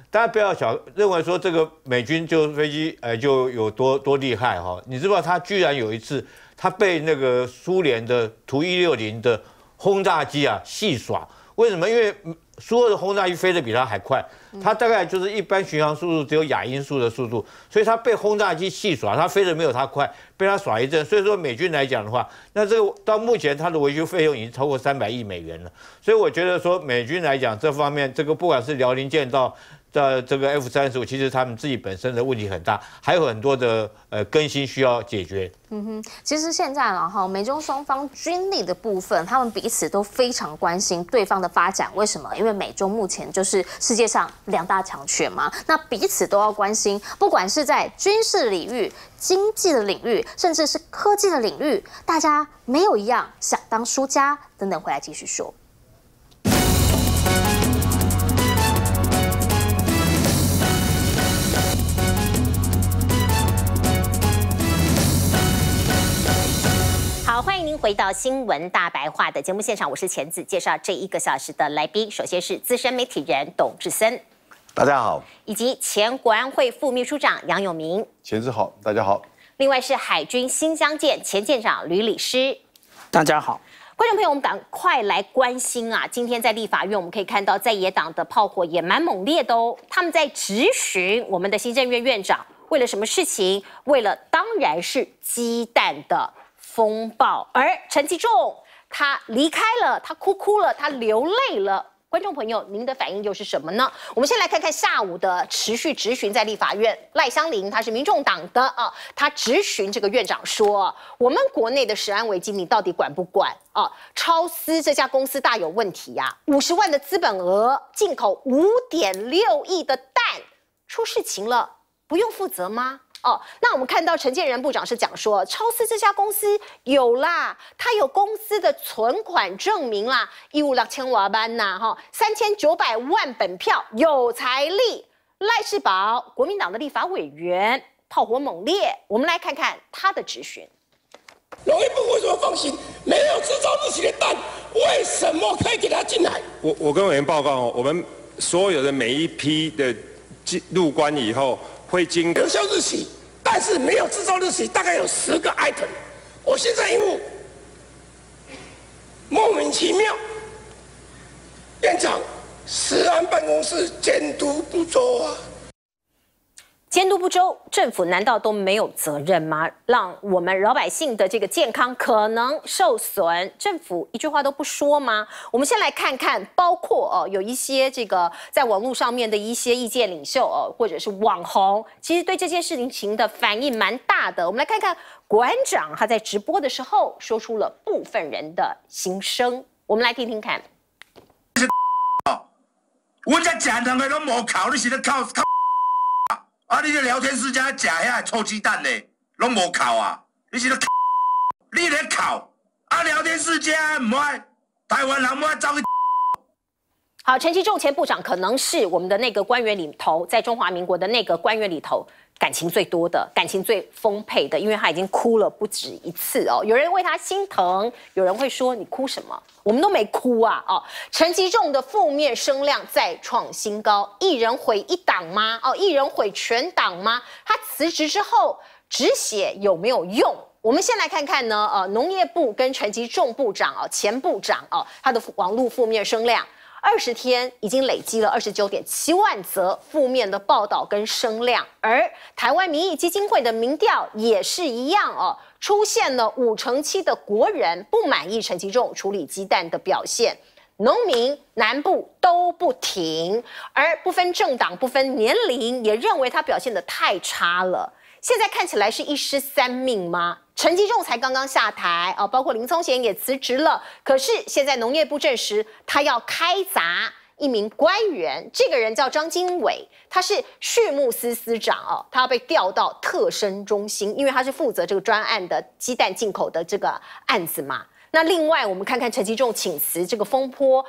大家不要小认为说这个美军就飞机呃就有多多厉害哈，你知不知道他居然有一次。它被那个苏联的图一六零的轰炸机啊戏耍，为什么？因为苏俄的轰炸机飞得比它还快，它大概就是一般巡航速度只有亚音速的速度，所以它被轰炸机戏耍，它飞得没有它快，被它耍一阵。所以说美军来讲的话，那这个到目前它的维修费用已经超过三百亿美元了。所以我觉得说美军来讲这方面，这个不管是辽宁舰到在这个 F 三十五，其实他们自己本身的问题很大，还有很多的呃更新需要解决。嗯哼，其实现在了哈，美中双方军力的部分，他们彼此都非常关心对方的发展。为什么？因为美中目前就是世界上两大强权嘛，那彼此都要关心，不管是在军事领域、经济的领域，甚至是科技的领域，大家没有一样想当输家。等等，回来继续说。欢迎您回到新闻大白话的节目现场，我是钱子介绍这一个小时的来宾，首先是资深媒体人董志森，大家好；以及前国安会副秘书长杨永明，钱子好，大家好。另外是海军新乡舰前舰长吕礼师，大家好。观众朋友，我们赶快来关心啊！今天在立法院，我们可以看到在野党的炮火也蛮猛烈的哦，他们在质询我们的行政院院长，为了什么事情？为了当然是鸡蛋的。风暴，而陈其忠他离开了，他哭哭了，他流泪了。观众朋友，您的反应又是什么呢？我们先来看看下午的持续执询，在立法院，赖香林她是民众党的啊，她质询这个院长说：“我们国内的食安委经理到底管不管啊？超思这家公司大有问题呀，五十万的资本额，进口五点六亿的蛋，出事情了，不用负责吗？”哦，那我们看到陈建仁部长是讲说，超思这家公司有啦，他有公司的存款证明啦，一五量千瓦班呐，哈，三千九百万本票有财力，赖世宝，国民党的立法委员，炮火猛烈，我们来看看他的质询。农业部为什么放心？没有制造日期的蛋，为什么可以给他进来？我我跟委员报告哦，我们所有的每一批的进入关以后。会有销售日期，但是没有制造日期，大概有十个 item。我现在因为莫名其妙，院长，食安办公室监督不周啊。监督不周，政府难道都没有责任吗？让我们老百姓的这个健康可能受损，政府一句话都不说吗？我们先来看看，包括哦，有一些这个在网络上面的一些意见领袖哦，或者是网红，其实对这件事情的反应蛮大的。我们来看看馆长他在直播的时候说出了部分人的心声，我们来听听看。我在讲查员都没考虑，现在考考。啊！你这聊天时间假遐臭鸡蛋呢，拢无靠啊！你是伫，你伫哭？啊！聊天时间唔爱台湾人唔爱装。啊，陈吉仲前部长可能是我们的那个官员里头，在中华民国的那个官员里头，感情最多的，感情最丰沛的，因为他已经哭了不止一次哦。有人为他心疼，有人会说你哭什么？我们都没哭啊。哦，陈吉仲的负面声量再创新高，一人毁一党吗？哦，一人毁全党吗？他辞职之后止血有没有用？我们先来看看呢。呃，农业部跟陈吉仲部长哦，前部长哦，他的网络负面声量。二十天已经累积了二十九点七万则负面的报道跟声量，而台湾民意基金会的民调也是一样哦，出现了五成七的国人不满意陈其忠处理鸡蛋的表现，农民南部都不停，而不分政党、不分年龄，也认为他表现的太差了。现在看起来是一失三命吗？陈吉仲才刚刚下台啊，包括林宗贤也辞职了。可是现在农业部证实，他要开闸一名官员，这个人叫张经纬，他是畜牧司司长哦，他要被调到特生中心，因为他是负责这个专案的鸡蛋进口的这个案子嘛。那另外我们看看陈吉仲请辞这个风波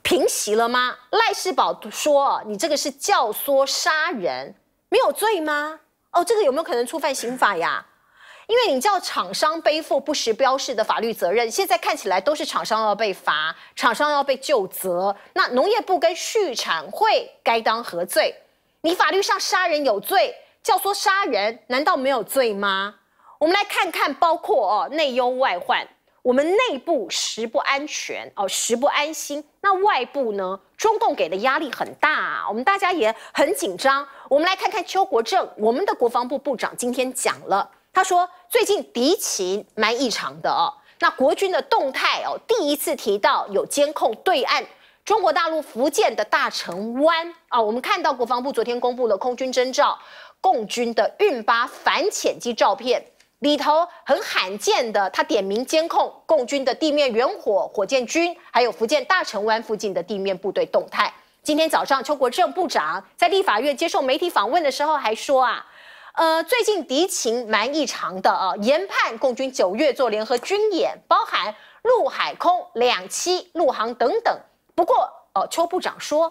平息了吗？赖世宝说：“你这个是教唆杀人，没有罪吗？”哦，这个有没有可能触犯刑法呀？因为你叫厂商背负不实标示的法律责任，现在看起来都是厂商要被罚，厂商要被就责。那农业部跟畜产会该当何罪？你法律上杀人有罪，教唆杀人难道没有罪吗？我们来看看，包括哦内忧外患。我们内部食不安全哦，食不安心。那外部呢？中共给的压力很大，我们大家也很紧张。我们来看看邱国正，我们的国防部部长今天讲了，他说最近敌情蛮异常的哦。那国军的动态哦，第一次提到有监控对岸中国大陆福建的大陈湾啊。我们看到国防部昨天公布了空军征兆，共军的运八反潜机照片。里头很罕见的，他点名监控共军的地面远火火箭军，还有福建大陈湾附近的地面部队动态。今天早上邱国正部长在立法院接受媒体访问的时候还说啊，呃，最近敌情蛮异常的啊，研判共军九月做联合军演，包含陆海空两栖、陆航等等。不过哦，邱部长说。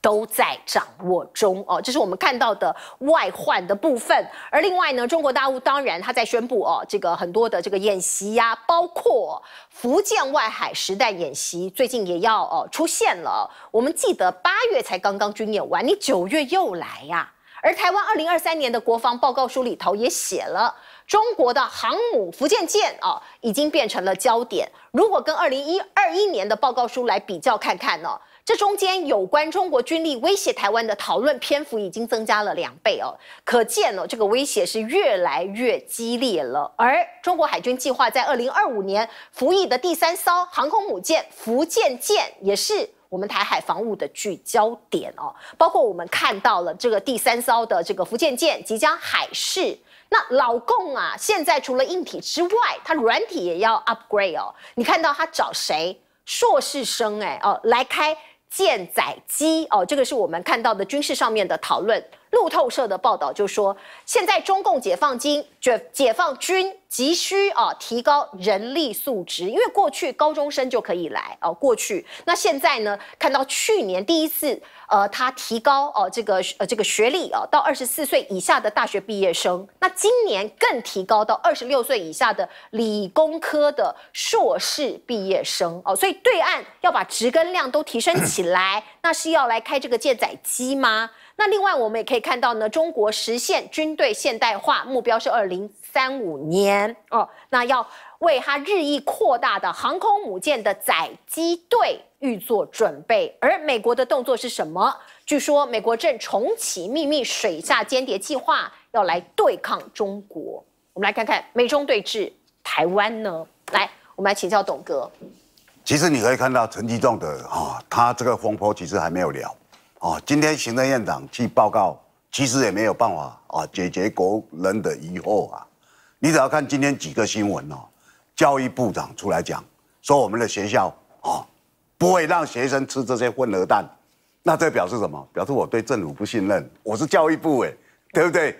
都在掌握中哦，这是我们看到的外患的部分。而另外呢，中国大陆当然他在宣布哦，这个很多的这个演习呀，包括福建外海实弹演习，最近也要哦出现了。我们记得八月才刚刚军演完，你九月又来呀？而台湾二零二三年的国防报告书里头也写了，中国的航母福建舰哦已经变成了焦点。如果跟二零一二一年的报告书来比较看看呢？这中间有关中国军力威胁台湾的讨论篇幅已经增加了两倍哦，可见哦，这个威胁是越来越激烈了。而中国海军计划在二零二五年服役的第三艘航空母舰“福建舰”也是我们台海防务的聚焦点哦。包括我们看到了这个第三艘的这个“福建舰”即将海试，那老共啊，现在除了硬体之外，它软体也要 upgrade 哦。你看到他找谁？硕士生哎哦来开。舰载机哦，这个是我们看到的军事上面的讨论。路透社的报道就说，现在中共解放军、解放军急需啊提高人力素质，因为过去高中生就可以来啊，过去那现在呢，看到去年第一次呃，他提高哦这个呃这个学历啊，到二十四岁以下的大学毕业生，那今年更提高到二十六岁以下的理工科的硕士毕业生哦，所以对岸要把职跟量都提升起来，那是要来开这个舰载机吗？那另外我们也可以看到呢，中国实现军队现代化目标是二零三五年哦，那要为它日益扩大的航空母舰的载机队预做准备。而美国的动作是什么？据说美国正重启秘密水下间谍计划，要来对抗中国。我们来看看美中对峙，台湾呢？来，我们来请教董哥。其实你可以看到陈吉仲的啊，他这个风波其实还没有了。哦，今天行政院长去报告，其实也没有办法啊，解决国人的疑惑啊。你只要看今天几个新闻哦，教育部长出来讲说我们的学校哦，不会让学生吃这些混合蛋，那这表示什么？表示我对政府不信任。我是教育部，哎，对不对？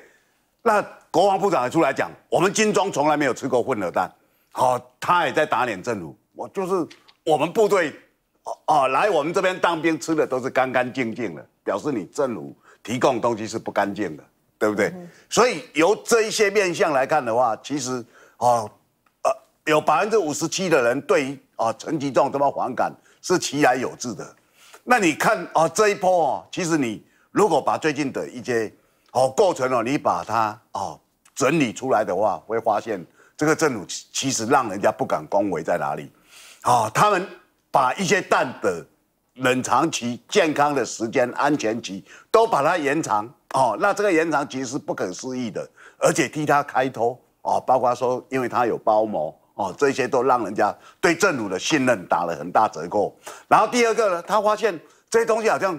那国防部长也出来讲，我们军装从来没有吃过混合蛋，好，他也在打脸政府。我就是我们部队。哦，来我们这边当兵吃的都是干干净净的，表示你政府提供东西是不干净的，对不对？所以由这一些面相来看的话，其实哦，呃，有百分之五十七的人对啊陈吉仲这么反感是其来有致的。那你看啊这一波哦，其实你如果把最近的一些哦过程哦，你把它哦整理出来的话，会发现这个政府其实让人家不敢恭维在哪里？啊，他们。把一些蛋的冷藏期、健康的时间、安全期都把它延长哦，那这个延长其实是不可思议的，而且替他开脱哦，包括说因为他有包膜哦，这些都让人家对政府的信任打了很大折扣。然后第二个呢，他发现这些东西好像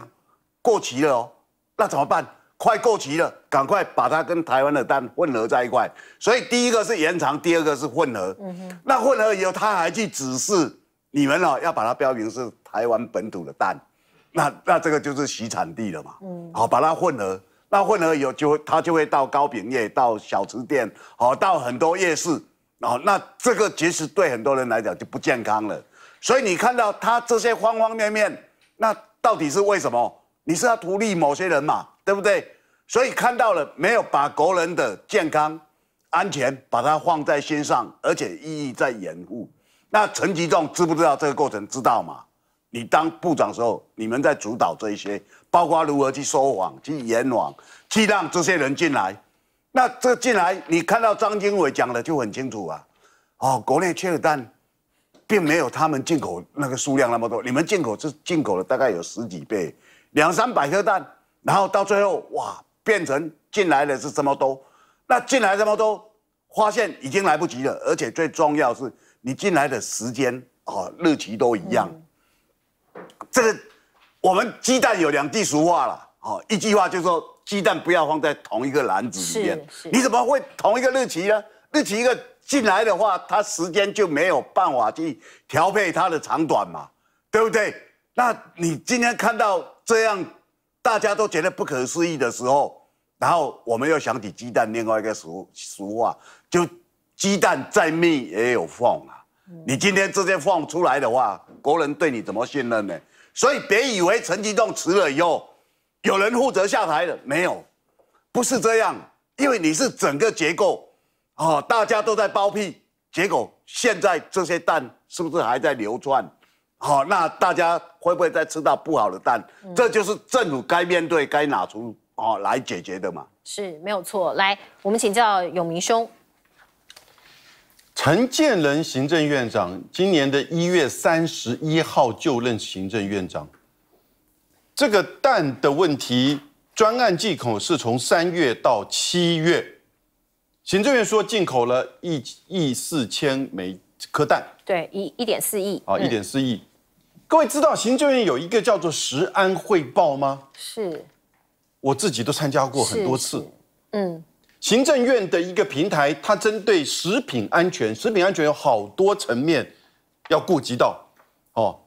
过期了哦，那怎么办？快过期了，赶快把它跟台湾的蛋混合在一块。所以第一个是延长，第二个是混合。嗯那混合以后，他还去指示。你们哦，要把它标明是台湾本土的蛋，那那这个就是洗产地了嘛。嗯，好，把它混合，那混合有就它就会到高饼业、到小吃店、好到很多夜市，然那这个其实对很多人来讲就不健康了。所以你看到它这些方方面面，那到底是为什么？你是要图利某些人嘛，对不对？所以看到了没有把国人的健康、安全把它放在心上，而且意义在掩护。那陈吉仲知不知道这个过程？知道吗？你当部长时候，你们在主导这一些，包括如何去说谎、去掩网、去让这些人进来。那这进来，你看到张经纬讲的就很清楚啊。哦，国内缺蛋，并没有他们进口那个数量那么多。你们进口是进口了大概有十几倍，两三百颗蛋，然后到最后哇，变成进来的是这么多？那进来这么多，发现已经来不及了。而且最重要是。你进来的时间哦日期都一样，这个我们鸡蛋有两句俗话了哦，一句话就是说鸡蛋不要放在同一个篮子里面。你怎么会同一个日期呢？日期一个进来的话，它时间就没有办法去调配它的长短嘛，对不对？那你今天看到这样，大家都觉得不可思议的时候，然后我们又想起鸡蛋另外一个俗俗话，就。鸡蛋再密也有缝啊！你今天这些放出来的话，国人对你怎么信任呢？所以别以为陈吉仲辞了以后，有人负责下台了没有？不是这样，因为你是整个结构，哦，大家都在包庇，结果现在这些蛋是不是还在流窜？好，那大家会不会再吃到不好的蛋？这就是政府该面对、该拿出哦来解决的嘛。是没有错。来，我们请教永明兄。陈建仁行政院长今年的一月三十一号就任行政院长。这个蛋的问题，专案进口是从三月到七月，行政院说进口了一亿四千枚颗蛋，对，一一点四亿啊，一点四亿。各位知道行政院有一个叫做食安汇报吗？是，我自己都参加过很多次。嗯。行政院的一个平台，它针对食品安全，食品安全有好多层面要顾及到哦，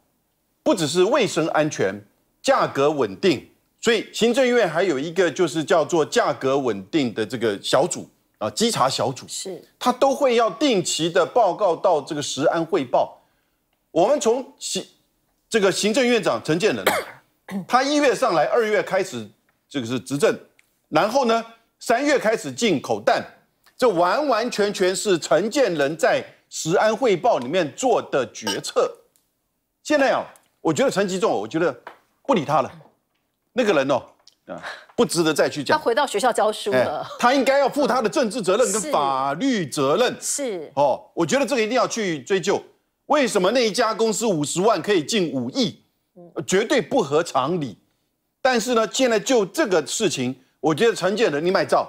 不只是卫生安全，价格稳定。所以行政院还有一个就是叫做价格稳定的这个小组啊，稽查小组，是它都会要定期的报告到这个食安汇报。我们从行这个行政院长陈建仁，他一月上来，二月开始这个是执政，然后呢？三月开始进口蛋，这完完全全是陈建仁在《时安汇报》里面做的决策。现在啊，我觉得陈吉仲，我觉得不理他了。那个人哦，啊，不值得再去讲。他回到学校教书了。他应该要负他的政治责任跟法律责任。是。哦，我觉得这个一定要去追究。为什么那一家公司五十万可以进五亿？绝对不合常理。但是呢，现在就这个事情。我觉得承建人你卖账，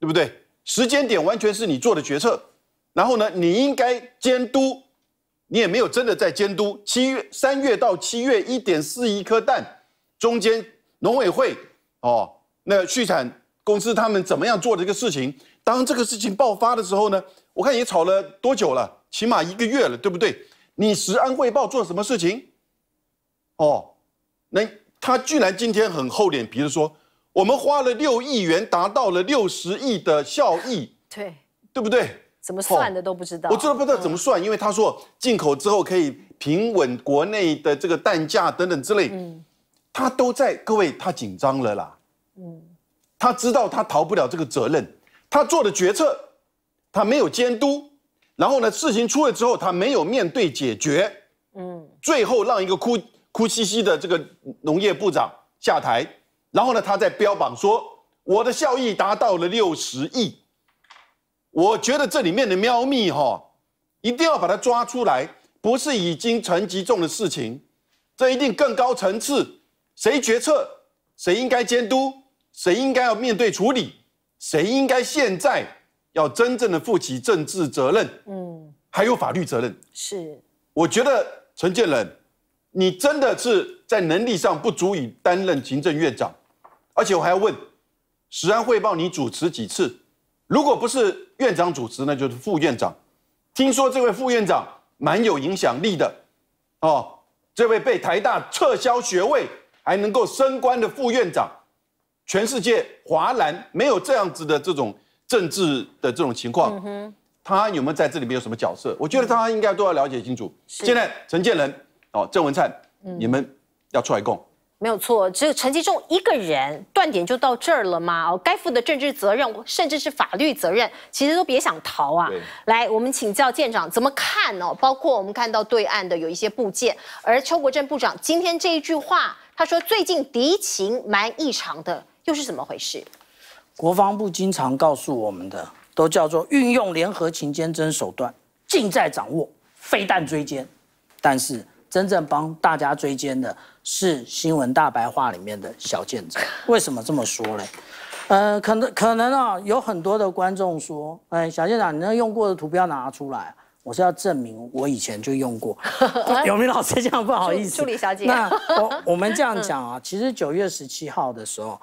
对不对？时间点完全是你做的决策，然后呢，你应该监督，你也没有真的在监督。七月三月到七月一点四亿颗蛋，中间农委会哦，那畜产公司他们怎么样做的一个事情？当这个事情爆发的时候呢，我看也吵了多久了，起码一个月了，对不对？你时安汇报做什么事情？哦，那他居然今天很厚脸皮的说。我们花了六亿元，达到了六十亿的效益，对对不对？怎么算的都不知道。我真的不知道怎么算，因为他说进口之后可以平稳国内的这个蛋价等等之类，嗯，他都在。各位，他紧张了啦，嗯，他知道他逃不了这个责任，他做的决策，他没有监督，然后呢，事情出了之后，他没有面对解决，嗯，最后让一个哭哭兮兮的这个农业部长下台。然后呢，他在标榜说我的效益达到了六十亿，我觉得这里面的喵腻哈，一定要把它抓出来，不是已经层级重的事情，这一定更高层次，谁决策，谁应该监督，谁应该要面对处理，谁应该现在要真正的负起政治责任，嗯，还有法律责任，是，我觉得陈建仁，你真的是在能力上不足以担任行政院长。而且我还要问，史安汇报你主持几次？如果不是院长主持，那就是副院长。听说这位副院长蛮有影响力的哦，这位被台大撤销学位还能够升官的副院长，全世界华南没有这样子的这种政治的这种情况，他有没有在这里面有什么角色？我觉得他应该都要了解清楚。现在陈建仁哦，郑文灿，你们要出来供。没有错，只有陈吉中一个人断点就到这儿了吗？哦，该负的政治责任，甚至是法律责任，其实都别想逃啊！来，我们请教舰长怎么看哦？包括我们看到对岸的有一些部件，而邱国正部长今天这一句话，他说最近敌情蛮异常的，又是怎么回事？国防部经常告诉我们的，都叫做运用联合勤监侦手段，尽在掌握，非但追歼。但是真正帮大家追歼的。是新闻大白话里面的小舰长，为什么这么说嘞？呃，可能可能啊，有很多的观众说，哎，小舰长，你那用过的图标拿出来，我是要证明我以前就用过。有明老师这样不好意思，助理小姐。那我我们这样讲啊，其实九月十七号的时候，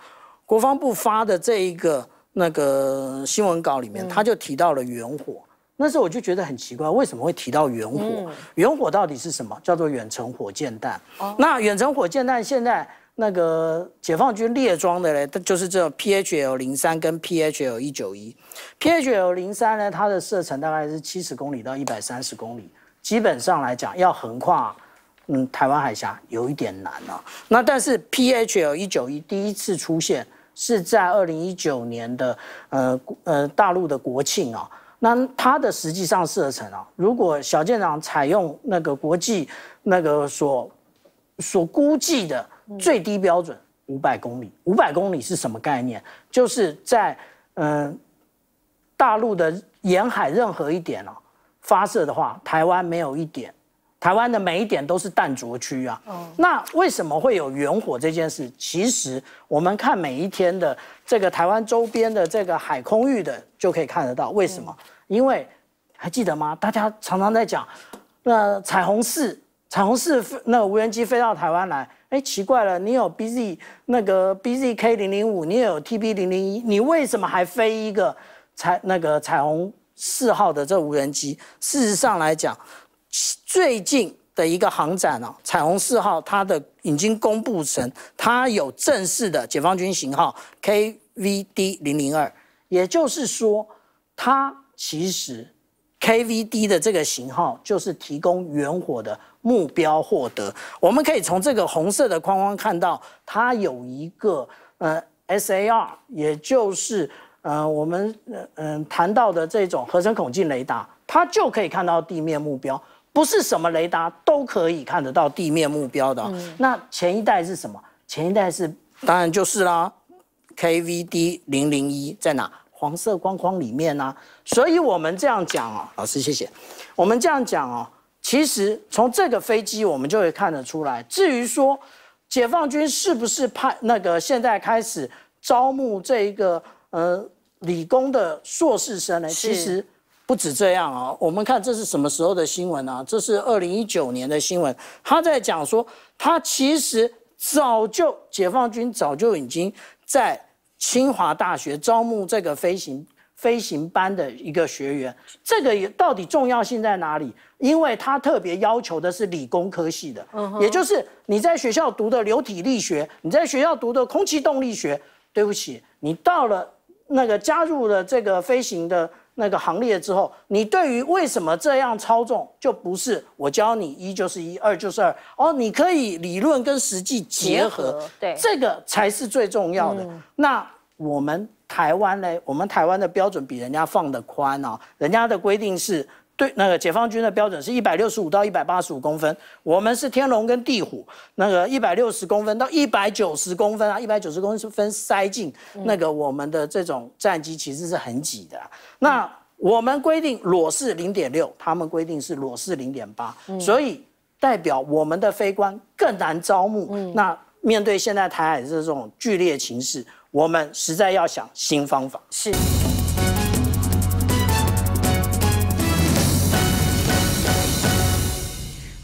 国防部发的这一个那个新闻稿里面，他就提到了原火。那时候我就觉得很奇怪，为什么会提到远火？远火到底是什么？叫做远程火箭弹。那远程火箭弹现在那个解放军列装的嘞，就是这 PHL 零三跟 PHL 一九一。PHL 零三呢，它的射程大概是七十公里到一百三十公里，基本上来讲要横跨嗯台湾海峡有一点难啊。那但是 PHL 一九一第一次出现是在二零一九年的呃呃大陆的国庆啊。那它的实际上射程啊，如果小舰长采用那个国际那个所所估计的最低标准五百公里，五百公里是什么概念？就是在嗯大陆的沿海任何一点哦发射的话，台湾没有一点。台湾的每一点都是弹着区啊！那为什么会有远火这件事？其实我们看每一天的这个台湾周边的这个海空域的，就可以看得到为什么？因为还记得吗？大家常常在讲，那彩虹四、彩虹四那无人机飞到台湾来，哎，奇怪了，你有 BZ 那个 BZK 零零五，你也有 TB 零零一，你为什么还飞一个彩那个彩虹四号的这无人机？事实上来讲。最近的一个航展啊，彩虹四号它的已经公布成它有正式的解放军型号 KVD 零零二，也就是说，它其实 KVD 的这个型号就是提供远火的目标获得。我们可以从这个红色的框框看到，它有一个呃 SAR，也就是呃我们呃嗯谈到的这种合成孔径雷达，它就可以看到地面目标。不是什么雷达都可以看得到地面目标的。那前一代是什么？前一代是当然就是啦，KVD 零零一在哪？黄色光框里面呢。所以我们这样讲哦，老师谢谢。我们这样讲哦，其实从这个飞机我们就会看得出来。至于说解放军是不是派那个现在开始招募这一个呃理工的硕士生呢？其实。不止这样啊！我们看这是什么时候的新闻啊？这是二零一九年的新闻。他在讲说，他其实早就解放军早就已经在清华大学招募这个飞行飞行班的一个学员。这个也到底重要性在哪里？因为他特别要求的是理工科系的，也就是你在学校读的流体力学，你在学校读的空气动力学。对不起，你到了那个加入了这个飞行的。那个行列之后，你对于为什么这样操纵，就不是我教你一就是一，二就是二，哦，你可以理论跟实际结合，对，这个才是最重要的。那我们台湾呢？我们台湾的标准比人家放的宽哦，人家的规定是。对，那个解放军的标准是一百六十五到一百八十五公分，我们是天龙跟地虎，那个一百六十公分到一百九十公分啊，一百九十公分塞进那个我们的这种战机其实是很挤的。那我们规定裸式零点六，他们规定是裸式零点八，所以代表我们的飞官更难招募。那面对现在台海这种剧烈情势，我们实在要想新方法。是。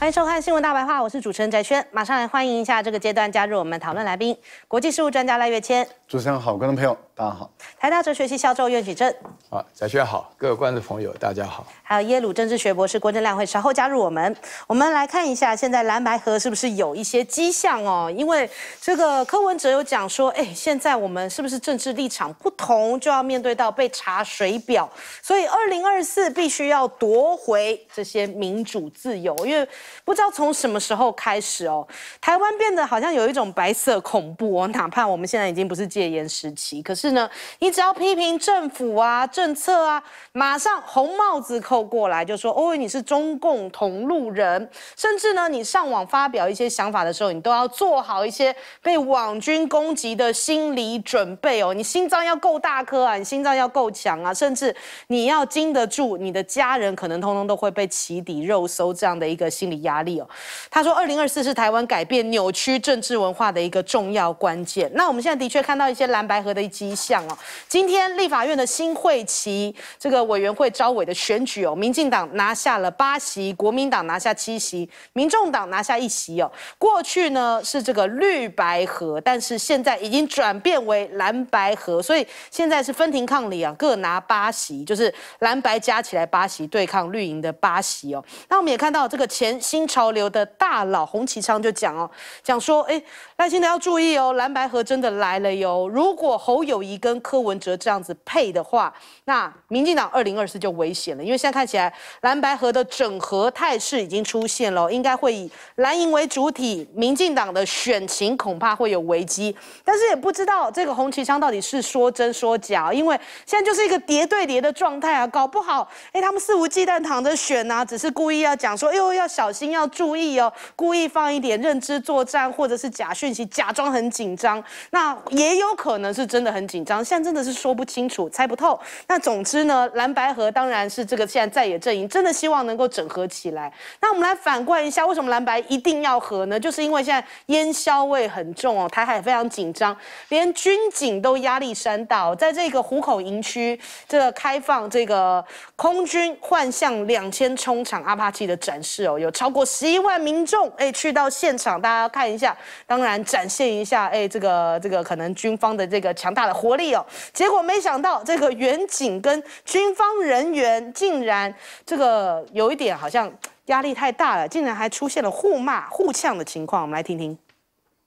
欢迎收看新闻大白话，我是主持人翟轩，马上来欢迎一下这个阶段加入我们讨论来宾，国际事务专家赖月谦，主持人好，观众朋友大家好，台大哲学系校授院举正，好，翟轩好，各位观众朋友大家好，还有耶鲁政治学博士郭正亮会稍后加入我们，我们来看一下现在蓝白河是不是有一些迹象哦，因为这个柯文哲有讲说，哎，现在我们是不是政治立场不同就要面对到被查水表，所以二零二四必须要夺回这些民主自由，因为。不知道从什么时候开始哦，台湾变得好像有一种白色恐怖哦，哪怕我们现在已经不是戒严时期，可是呢，你只要批评政府啊、政策啊，马上红帽子扣过来，就说哦，你是中共同路人，甚至呢，你上网发表一些想法的时候，你都要做好一些被网军攻击的心理准备哦，你心脏要够大颗啊，你心脏要够强啊，甚至你要经得住你的家人可能通通都会被起底、肉搜这样的一个心理。压力哦，他说二零二四是台湾改变扭曲政治文化的一个重要关键。那我们现在的确看到一些蓝白河的迹象哦。今天立法院的新会期，这个委员会招委的选举哦，民进党拿下了八席，国民党拿下七席，民众党拿下一席哦。过去呢是这个绿白河，但是现在已经转变为蓝白河，所以现在是分庭抗礼啊，各拿八席，就是蓝白加起来八席，对抗绿营的八席哦。那我们也看到这个前新新潮流的大佬洪启昌就讲哦，讲说，哎，赖清德要注意哦，蓝白河真的来了哟。如果侯友谊跟柯文哲这样子配的话，那民进党二零二四就危险了，因为现在看起来蓝白河的整合态势已经出现了，应该会以蓝营为主体，民进党的选情恐怕会有危机。但是也不知道这个洪启昌到底是说真说假，因为现在就是一个叠对叠的状态啊，搞不好，哎，他们肆无忌惮躺着选呐，只是故意要讲说，哎呦，要小心。心要注意哦，故意放一点认知作战，或者是假讯息，假装很紧张，那也有可能是真的很紧张，现在真的是说不清楚，猜不透。那总之呢，蓝白河当然是这个现在在野阵营真的希望能够整合起来。那我们来反观一下，为什么蓝白一定要合呢？就是因为现在烟硝味很重哦，台海非常紧张，连军警都压力山大。哦，在这个虎口营区，这个开放这个空军幻象两千冲场阿帕奇的展示哦，有超。超过十一万民众，哎，去到现场，大家看一下，当然展现一下，哎，这个这个可能军方的这个强大的活力哦。结果没想到，这个远景跟军方人员竟然这个有一点好像压力太大了，竟然还出现了互骂、互呛的情况。我们来听听。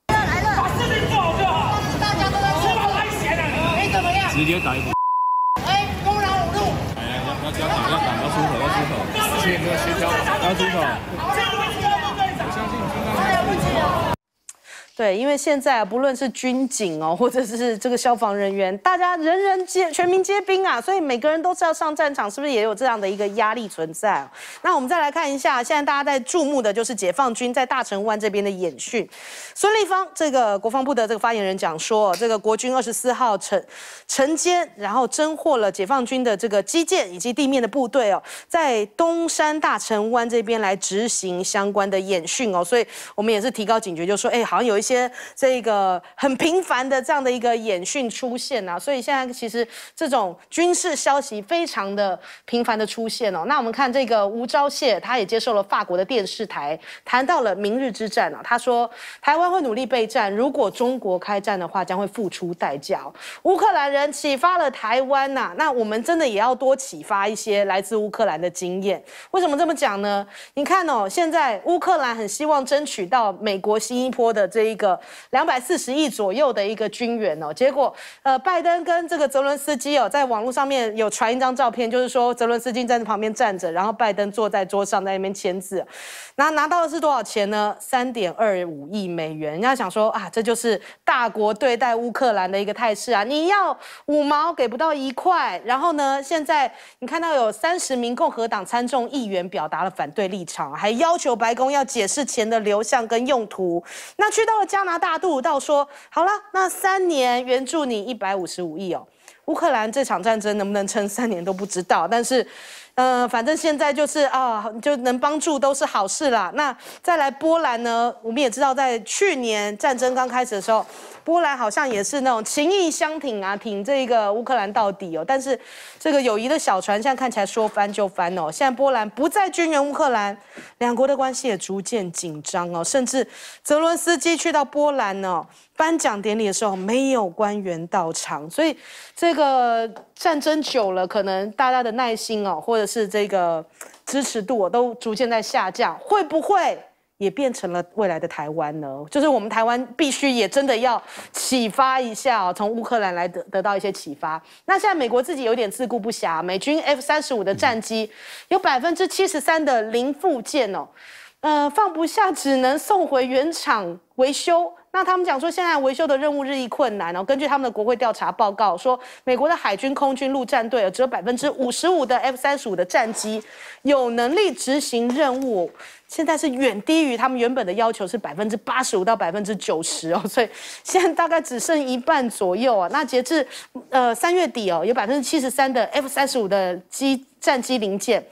来了把事情做好就好。大家都在吃瓜看闲人，你怎么样？直接打一个。哎，公然舞动。要要要打，要打要出手要出手，请你要协调，要出手。对，因为现在啊，不论是军警哦，或者是这个消防人员，大家人人皆全民皆兵啊，所以每个人都是要上战场，是不是也有这样的一个压力存在？那我们再来看一下，现在大家在注目的就是解放军在大城湾这边的演训。孙立方这个国防部的这个发言人讲说，这个国军二十四号晨晨监，然后侦获了解放军的这个基建以及地面的部队哦，在东山大城湾这边来执行相关的演训哦，所以我们也是提高警觉，就说，哎，好像有一些。些这个很频繁的这样的一个演训出现啊，所以现在其实这种军事消息非常的频繁的出现哦。那我们看这个吴钊燮，他也接受了法国的电视台，谈到了明日之战啊。他说，台湾会努力备战，如果中国开战的话，将会付出代价。乌克兰人启发了台湾呐，那我们真的也要多启发一些来自乌克兰的经验。为什么这么讲呢？你看哦，现在乌克兰很希望争取到美国、新一波的这。一个两百四十亿左右的一个军援哦，结果呃，拜登跟这个泽伦斯基哦，在网络上面有传一张照片，就是说泽伦斯基站在旁边站着，然后拜登坐在桌上在那边签字。那拿到的是多少钱呢？三点二五亿美元。人家想说啊，这就是大国对待乌克兰的一个态势啊！你要五毛给不到一块，然后呢，现在你看到有三十名共和党参众议员表达了反对立场，还要求白宫要解释钱的流向跟用途。那去到。加拿大度到说好了，那三年援助你一百五十五亿哦。乌克兰这场战争能不能撑三年都不知道，但是。嗯，反正现在就是啊，就能帮助都是好事啦。那再来波兰呢？我们也知道，在去年战争刚开始的时候，波兰好像也是那种情义相挺啊，挺这个乌克兰到底哦。但是，这个友谊的小船现在看起来说翻就翻哦。现在波兰不再军援乌克兰，两国的关系也逐渐紧张哦。甚至泽伦斯基去到波兰哦，颁奖典礼的时候没有官员到场，所以这个战争久了，可能大家的耐心哦，或者是这个支持度都逐渐在下降，会不会也变成了未来的台湾呢？就是我们台湾必须也真的要启发一下哦，从乌克兰来得得到一些启发。那现在美国自己有点自顾不暇，美军 F 三十五的战机有百分之七十三的零附件哦。呃，放不下，只能送回原厂维修。那他们讲说，现在维修的任务日益困难哦。根据他们的国会调查报告说，美国的海军、空军、陆战队只有百分之五十五的 F 三十五的战机有能力执行任务，现在是远低于他们原本的要求，是百分之八十五到百分之九十哦。所以现在大概只剩一半左右啊。那截至呃三月底哦，有百分之七十三的 F 三十五的机战机零件。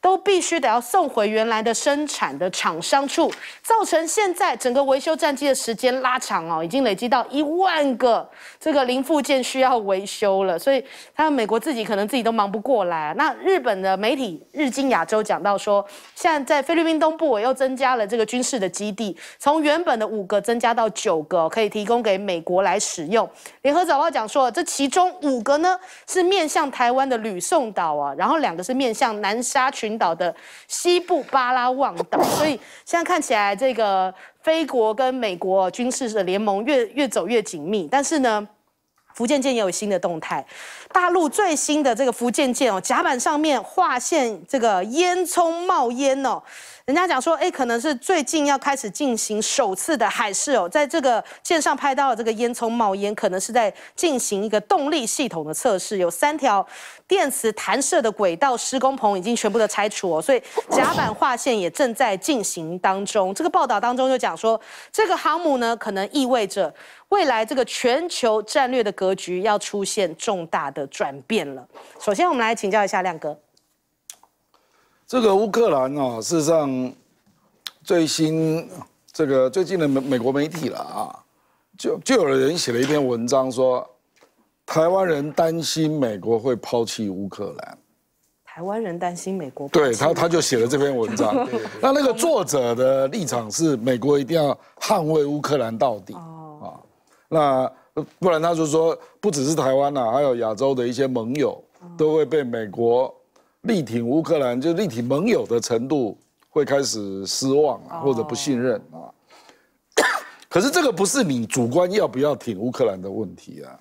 都必须得要送回原来的生产的厂商处，造成现在整个维修战机的时间拉长哦，已经累积到一万个这个零附件需要维修了，所以他美国自己可能自己都忙不过来。那日本的媒体日经亚洲讲到说，现在在菲律宾东部我又增加了这个军事的基地，从原本的五个增加到九个，可以提供给美国来使用。联合早报讲说，这其中五个呢是面向台湾的吕宋岛啊，然后两个是面向南沙群。岛的西部巴拉望岛，所以现在看起来，这个菲国跟美国军事的联盟越越走越紧密。但是呢，福建舰也有新的动态，大陆最新的这个福建舰哦，甲板上面划线，这个烟囱冒烟哦。人家讲说，哎，可能是最近要开始进行首次的海试哦，在这个舰上拍到的这个烟囱冒烟，可能是在进行一个动力系统的测试。有三条电磁弹射的轨道施工棚已经全部的拆除哦，所以甲板划线也正在进行当中。这个报道当中就讲说，这个航母呢，可能意味着未来这个全球战略的格局要出现重大的转变了。首先，我们来请教一下亮哥。这个乌克兰啊，事实上，最新这个最近的美美国媒体了啊，就就有人写了一篇文章，说台湾人担心美国会抛弃乌克兰。台湾人担心美国。对他，他就写了这篇文章。那那个作者的立场是，美国一定要捍卫乌克兰到底啊。那不然他就说，不只是台湾呐，还有亚洲的一些盟友都会被美国。力挺乌克兰，就力挺盟友的程度会开始失望啊，或者不信任啊。可是这个不是你主观要不要挺乌克兰的问题啊，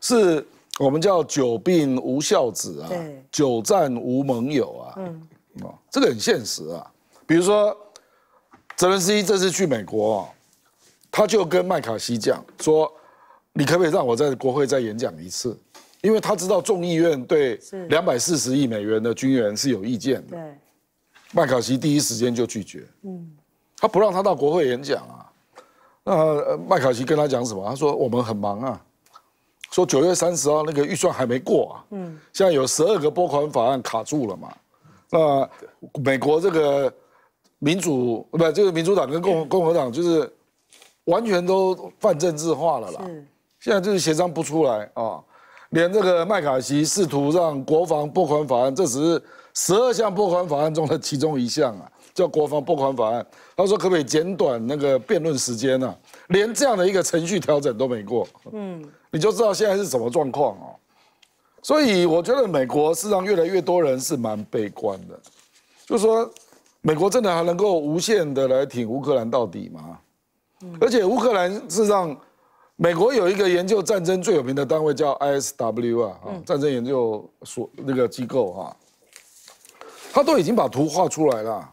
是我们叫久病无孝子啊，久战无盟友啊，嗯，啊，这个很现实啊。比如说，泽连斯基这次去美国，他就跟麦卡锡讲说，你可不可以让我在国会再演讲一次？因为他知道众议院对两百四十亿美元的军援是有意见的，对，麦卡锡第一时间就拒绝，嗯，他不让他到国会演讲啊，那麦卡锡跟他讲什么？他说我们很忙啊，说九月三十号那个预算还没过啊，嗯，现在有十二个拨款法案卡住了嘛，那美国这个民主不这个民主党跟共共和党就是完全都泛政治化了啦，现在就是协商不出来啊。连这个麦卡锡试图让国防拨款法案，这只是十二项拨款法案中的其中一项啊，叫国防拨款法案。他说可不可以简短那个辩论时间呢？连这样的一个程序调整都没过，嗯，你就知道现在是什么状况哦。所以我觉得美国事实上越来越多人是蛮悲观的，就说美国真的还能够无限的来挺乌克兰到底吗？而且乌克兰事实上。美国有一个研究战争最有名的单位叫 ISW 啊，战争研究所那个机构啊，他都已经把图画出来了。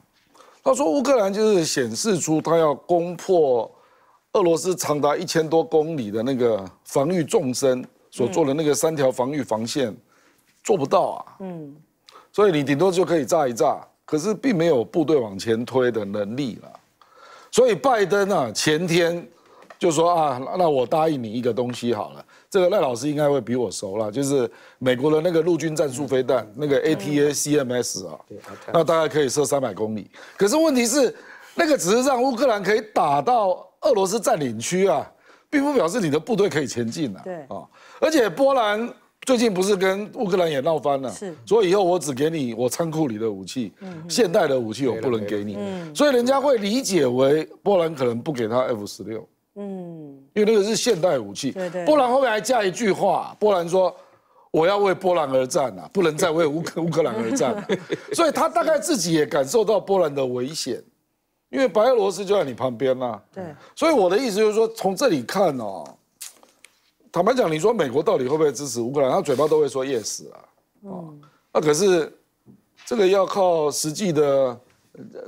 他说乌克兰就是显示出他要攻破俄罗斯长达一千多公里的那个防御纵深所做的那个三条防御防线做不到啊。嗯，所以你顶多就可以炸一炸，可是并没有部队往前推的能力了。所以拜登啊，前天。就说啊，那我答应你一个东西好了。这个赖老师应该会比我熟了，就是美国的那个陆军战术飞弹，那个 ATACMS 啊，那大概可以射三百公里。可是问题是，那个只是让乌克兰可以打到俄罗斯占领区啊，并不表示你的部队可以前进啊。对啊，而且波兰最近不是跟乌克兰也闹翻了，是，所以以后我只给你我仓库里的武器，现代的武器我不能给你，所以人家会理解为波兰可能不给他 F 十六。嗯，因为那个是现代武器，对对。波兰后面还加一句话，波兰说我要为波兰而战啊，不能再为乌克 乌克兰而战，所以他大概自己也感受到波兰的危险，因为白俄罗斯就在你旁边呐。对。所以我的意思就是说，从这里看哦，坦白讲，你说美国到底会不会支持乌克兰？他嘴巴都会说 yes 啊，啊，那可是这个要靠实际的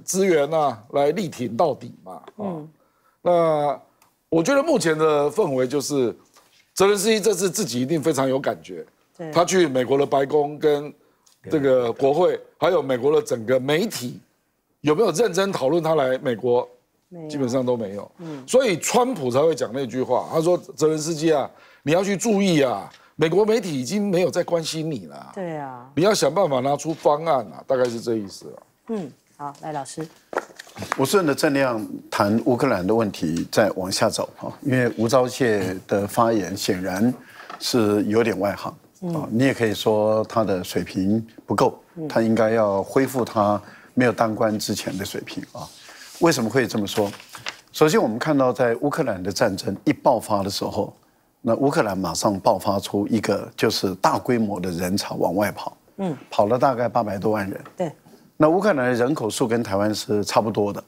资源呐来力挺到底嘛。嗯。那。我觉得目前的氛围就是，泽连斯基这次自己一定非常有感觉。对，他去美国的白宫跟这个国会，还有美国的整个媒体，有没有认真讨论他来美国？基本上都没有。嗯，所以川普才会讲那句话，他说：“泽连斯基啊，你要去注意啊，美国媒体已经没有在关心你了。”对啊，你要想办法拿出方案啊，大概是这意思。嗯，好，来老师。我顺着正亮谈乌克兰的问题再往下走哈，因为吴钊燮的发言显然是有点外行啊，你也可以说他的水平不够，他应该要恢复他没有当官之前的水平啊。为什么会这么说？首先，我们看到在乌克兰的战争一爆发的时候，那乌克兰马上爆发出一个就是大规模的人潮往外跑，嗯，跑了大概八百多万人，对。那乌克兰的人口数跟台湾是差不多的，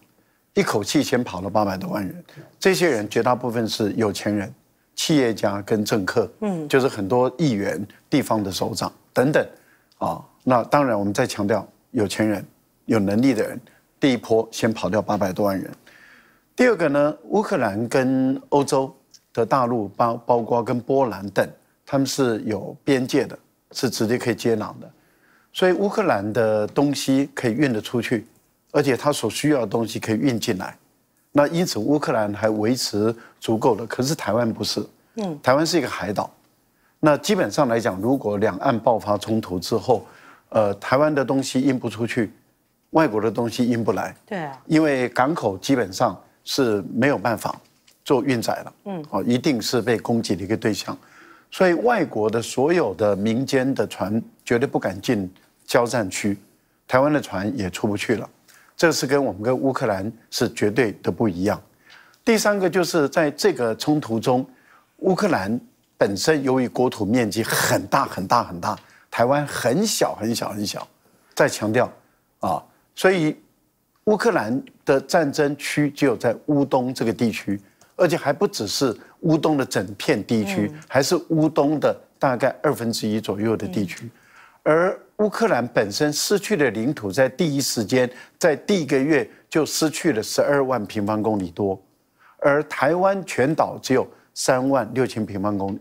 一口气先跑了八百多万人，这些人绝大部分是有钱人、企业家跟政客，嗯，就是很多议员、地方的首长等等，啊，那当然我们再强调有钱人、有能力的人，第一波先跑掉八百多万人。第二个呢，乌克兰跟欧洲的大陆包包括跟波兰等，他们是有边界的，是直接可以接壤的。所以乌克兰的东西可以运得出去，而且它所需要的东西可以运进来，那因此乌克兰还维持足够的。可是台湾不是，嗯，台湾是一个海岛，那基本上来讲，如果两岸爆发冲突之后，呃，台湾的东西运不出去，外国的东西运不来，对啊，因为港口基本上是没有办法做运载了，嗯，哦，一定是被攻击的一个对象，所以外国的所有的民间的船。绝对不敢进交战区，台湾的船也出不去了。这是跟我们跟乌克兰是绝对的不一样。第三个就是在这个冲突中，乌克兰本身由于国土面积很大很大很大，台湾很小很小很小。再强调啊，所以乌克兰的战争区只有在乌东这个地区，而且还不只是乌东的整片地区，还是乌东的大概二分之一左右的地区。而乌克兰本身失去的领土，在第一时间，在第一个月就失去了十二万平方公里多，而台湾全岛只有三万六千平方公里。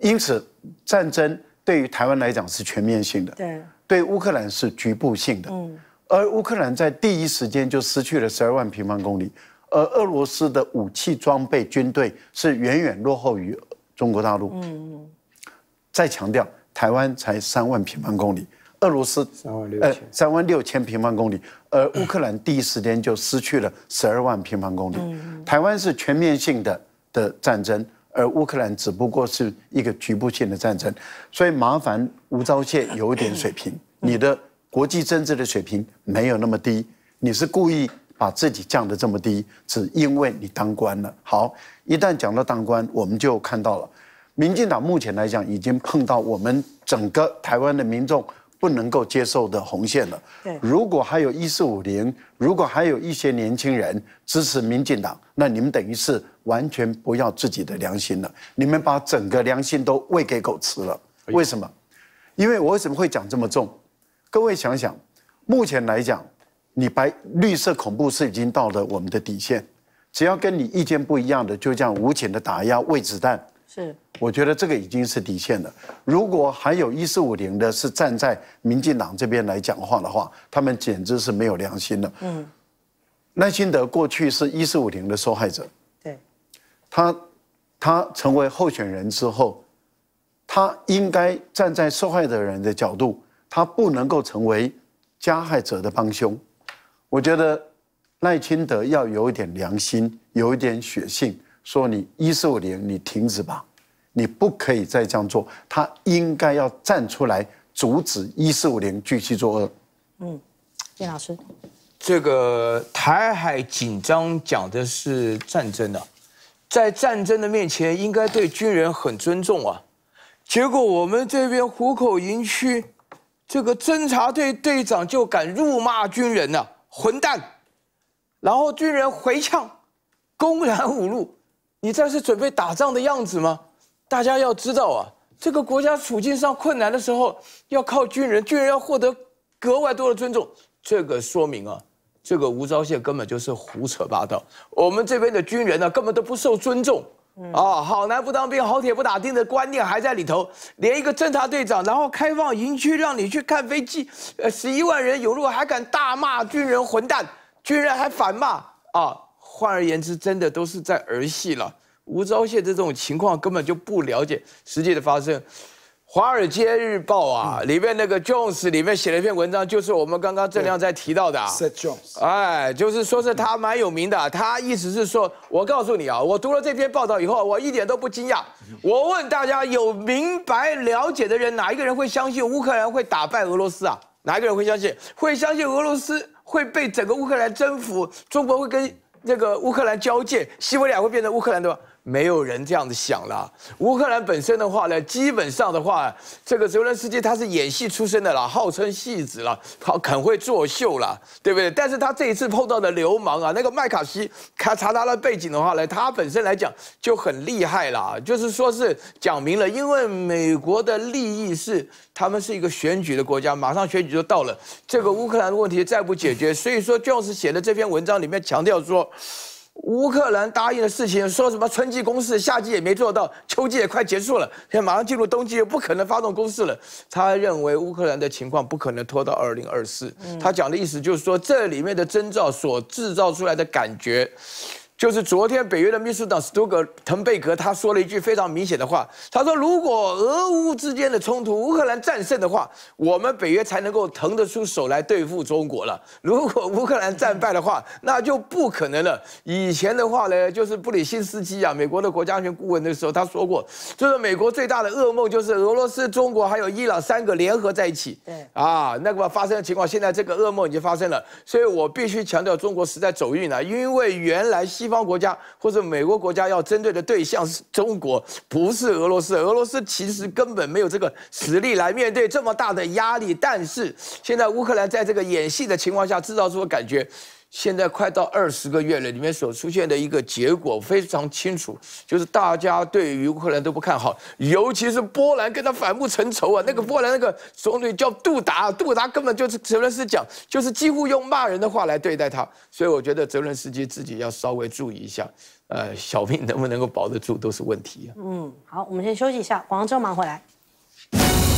因此，战争对于台湾来讲是全面性的，对乌克兰是局部性的。嗯，而乌克兰在第一时间就失去了十二万平方公里，而俄罗斯的武器装备、军队是远远落后于中国大陆。嗯，再强调。台湾才三万平方公里，俄罗斯三万六千，三万六千平方公里，而乌克兰第一时间就失去了十二万平方公里。台湾是全面性的的战争，而乌克兰只不过是一个局部性的战争，所以麻烦吴钊燮有点水平，你的国际政治的水平没有那么低，你是故意把自己降得这么低，只因为你当官了。好，一旦讲到当官，我们就看到了。民进党目前来讲，已经碰到我们整个台湾的民众不能够接受的红线了。如果还有一四五零，如果还有一些年轻人支持民进党，那你们等于是完全不要自己的良心了。你们把整个良心都喂给狗吃了。为什么？因为我为什么会讲这么重？各位想想，目前来讲，你白绿色恐怖是已经到了我们的底线。只要跟你意见不一样的，就这样无情的打压，喂子弹。是，我觉得这个已经是底线了。如果还有一四五零的，是站在民进党这边来讲话的话，他们简直是没有良心了。嗯，赖清德过去是一四五零的受害者，对，他，他成为候选人之后，他应该站在受害者人的角度，他不能够成为加害者的帮凶。我觉得赖清德要有一点良心，有一点血性。说你一四五零，你停止吧，你不可以再这样做。他应该要站出来阻止一四五零继续作恶。嗯，叶老师，这个台海紧张讲的是战争啊，在战争的面前，应该对军人很尊重啊。结果我们这边虎口营区这个侦察队队长就敢辱骂军人呢，混蛋！然后军人回呛，公然侮辱。你这是准备打仗的样子吗？大家要知道啊，这个国家处境上困难的时候，要靠军人，军人要获得格外多的尊重。这个说明啊，这个吴钊燮根本就是胡扯八道。我们这边的军人呢，根本都不受尊重。啊，好男不当兵，好铁不打钉的观念还在里头。连一个侦察队长，然后开放营区让你去看飞机，呃，十一万人涌入还敢大骂军人混蛋，军人还反骂啊。换而言之，真的都是在儿戏了。吴钊燮这种情况根本就不了解实际的发生。《华尔街日报》啊，里面那个 Jones 里面写了一篇文章，就是我们刚刚郑亮在提到的。Set Jones，哎，就是说是他蛮有名的。他意思是说，我告诉你啊，我读了这篇报道以后，我一点都不惊讶。我问大家，有明白了解的人，哪一个人会相信乌克兰会打败俄罗斯啊？哪一个人会相信会相信俄罗斯会被整个乌克兰征服？中国会跟？那个乌克兰交界，西伯利亚会变成乌克兰对吧？没有人这样子想了。乌克兰本身的话呢，基本上的话，这个泽连斯基他是演戏出身的啦，号称戏子了，他肯会作秀了，对不对？但是他这一次碰到的流氓啊，那个麦卡锡，他查他的背景的话呢，他本身来讲就很厉害了就是说是讲明了，因为美国的利益是他们是一个选举的国家，马上选举就到了，这个乌克兰的问题再不解决，所以说，就是写的这篇文章里面强调说。乌克兰答应的事情，说什么春季攻势，夏季也没做到，秋季也快结束了，现在马上进入冬季，又不可能发动攻势了。他认为乌克兰的情况不可能拖到二零二四。他讲的意思就是说，这里面的征兆所制造出来的感觉。就是昨天北约的秘书长斯图格滕贝格他说了一句非常明显的话，他说如果俄乌之间的冲突乌克兰战胜的话，我们北约才能够腾得出手来对付中国了。如果乌克兰战败的话，那就不可能了。以前的话呢，就是布里新斯基啊，美国的国家安全顾问的时候他说过，就是美国最大的噩梦就是俄罗斯、中国还有伊朗三个联合在一起。对啊，那个发生的情况，现在这个噩梦已经发生了。所以我必须强调，中国实在走运了，因为原来西。西方国家或者美国国家要针对的对象是中国，不是俄罗斯。俄罗斯其实根本没有这个实力来面对这么大的压力。但是现在乌克兰在这个演戏的情况下制造出的感觉。现在快到二十个月了，里面所出现的一个结果非常清楚，就是大家对于乌克兰都不看好，尤其是波兰跟他反目成仇啊。那个波兰那个总理叫杜达，杜达根本就是泽伦斯讲，就是几乎用骂人的话来对待他。所以我觉得泽伦斯基自己要稍微注意一下，呃，小命能不能够保得住都是问题啊。嗯，好，我们先休息一下，广州马上回来。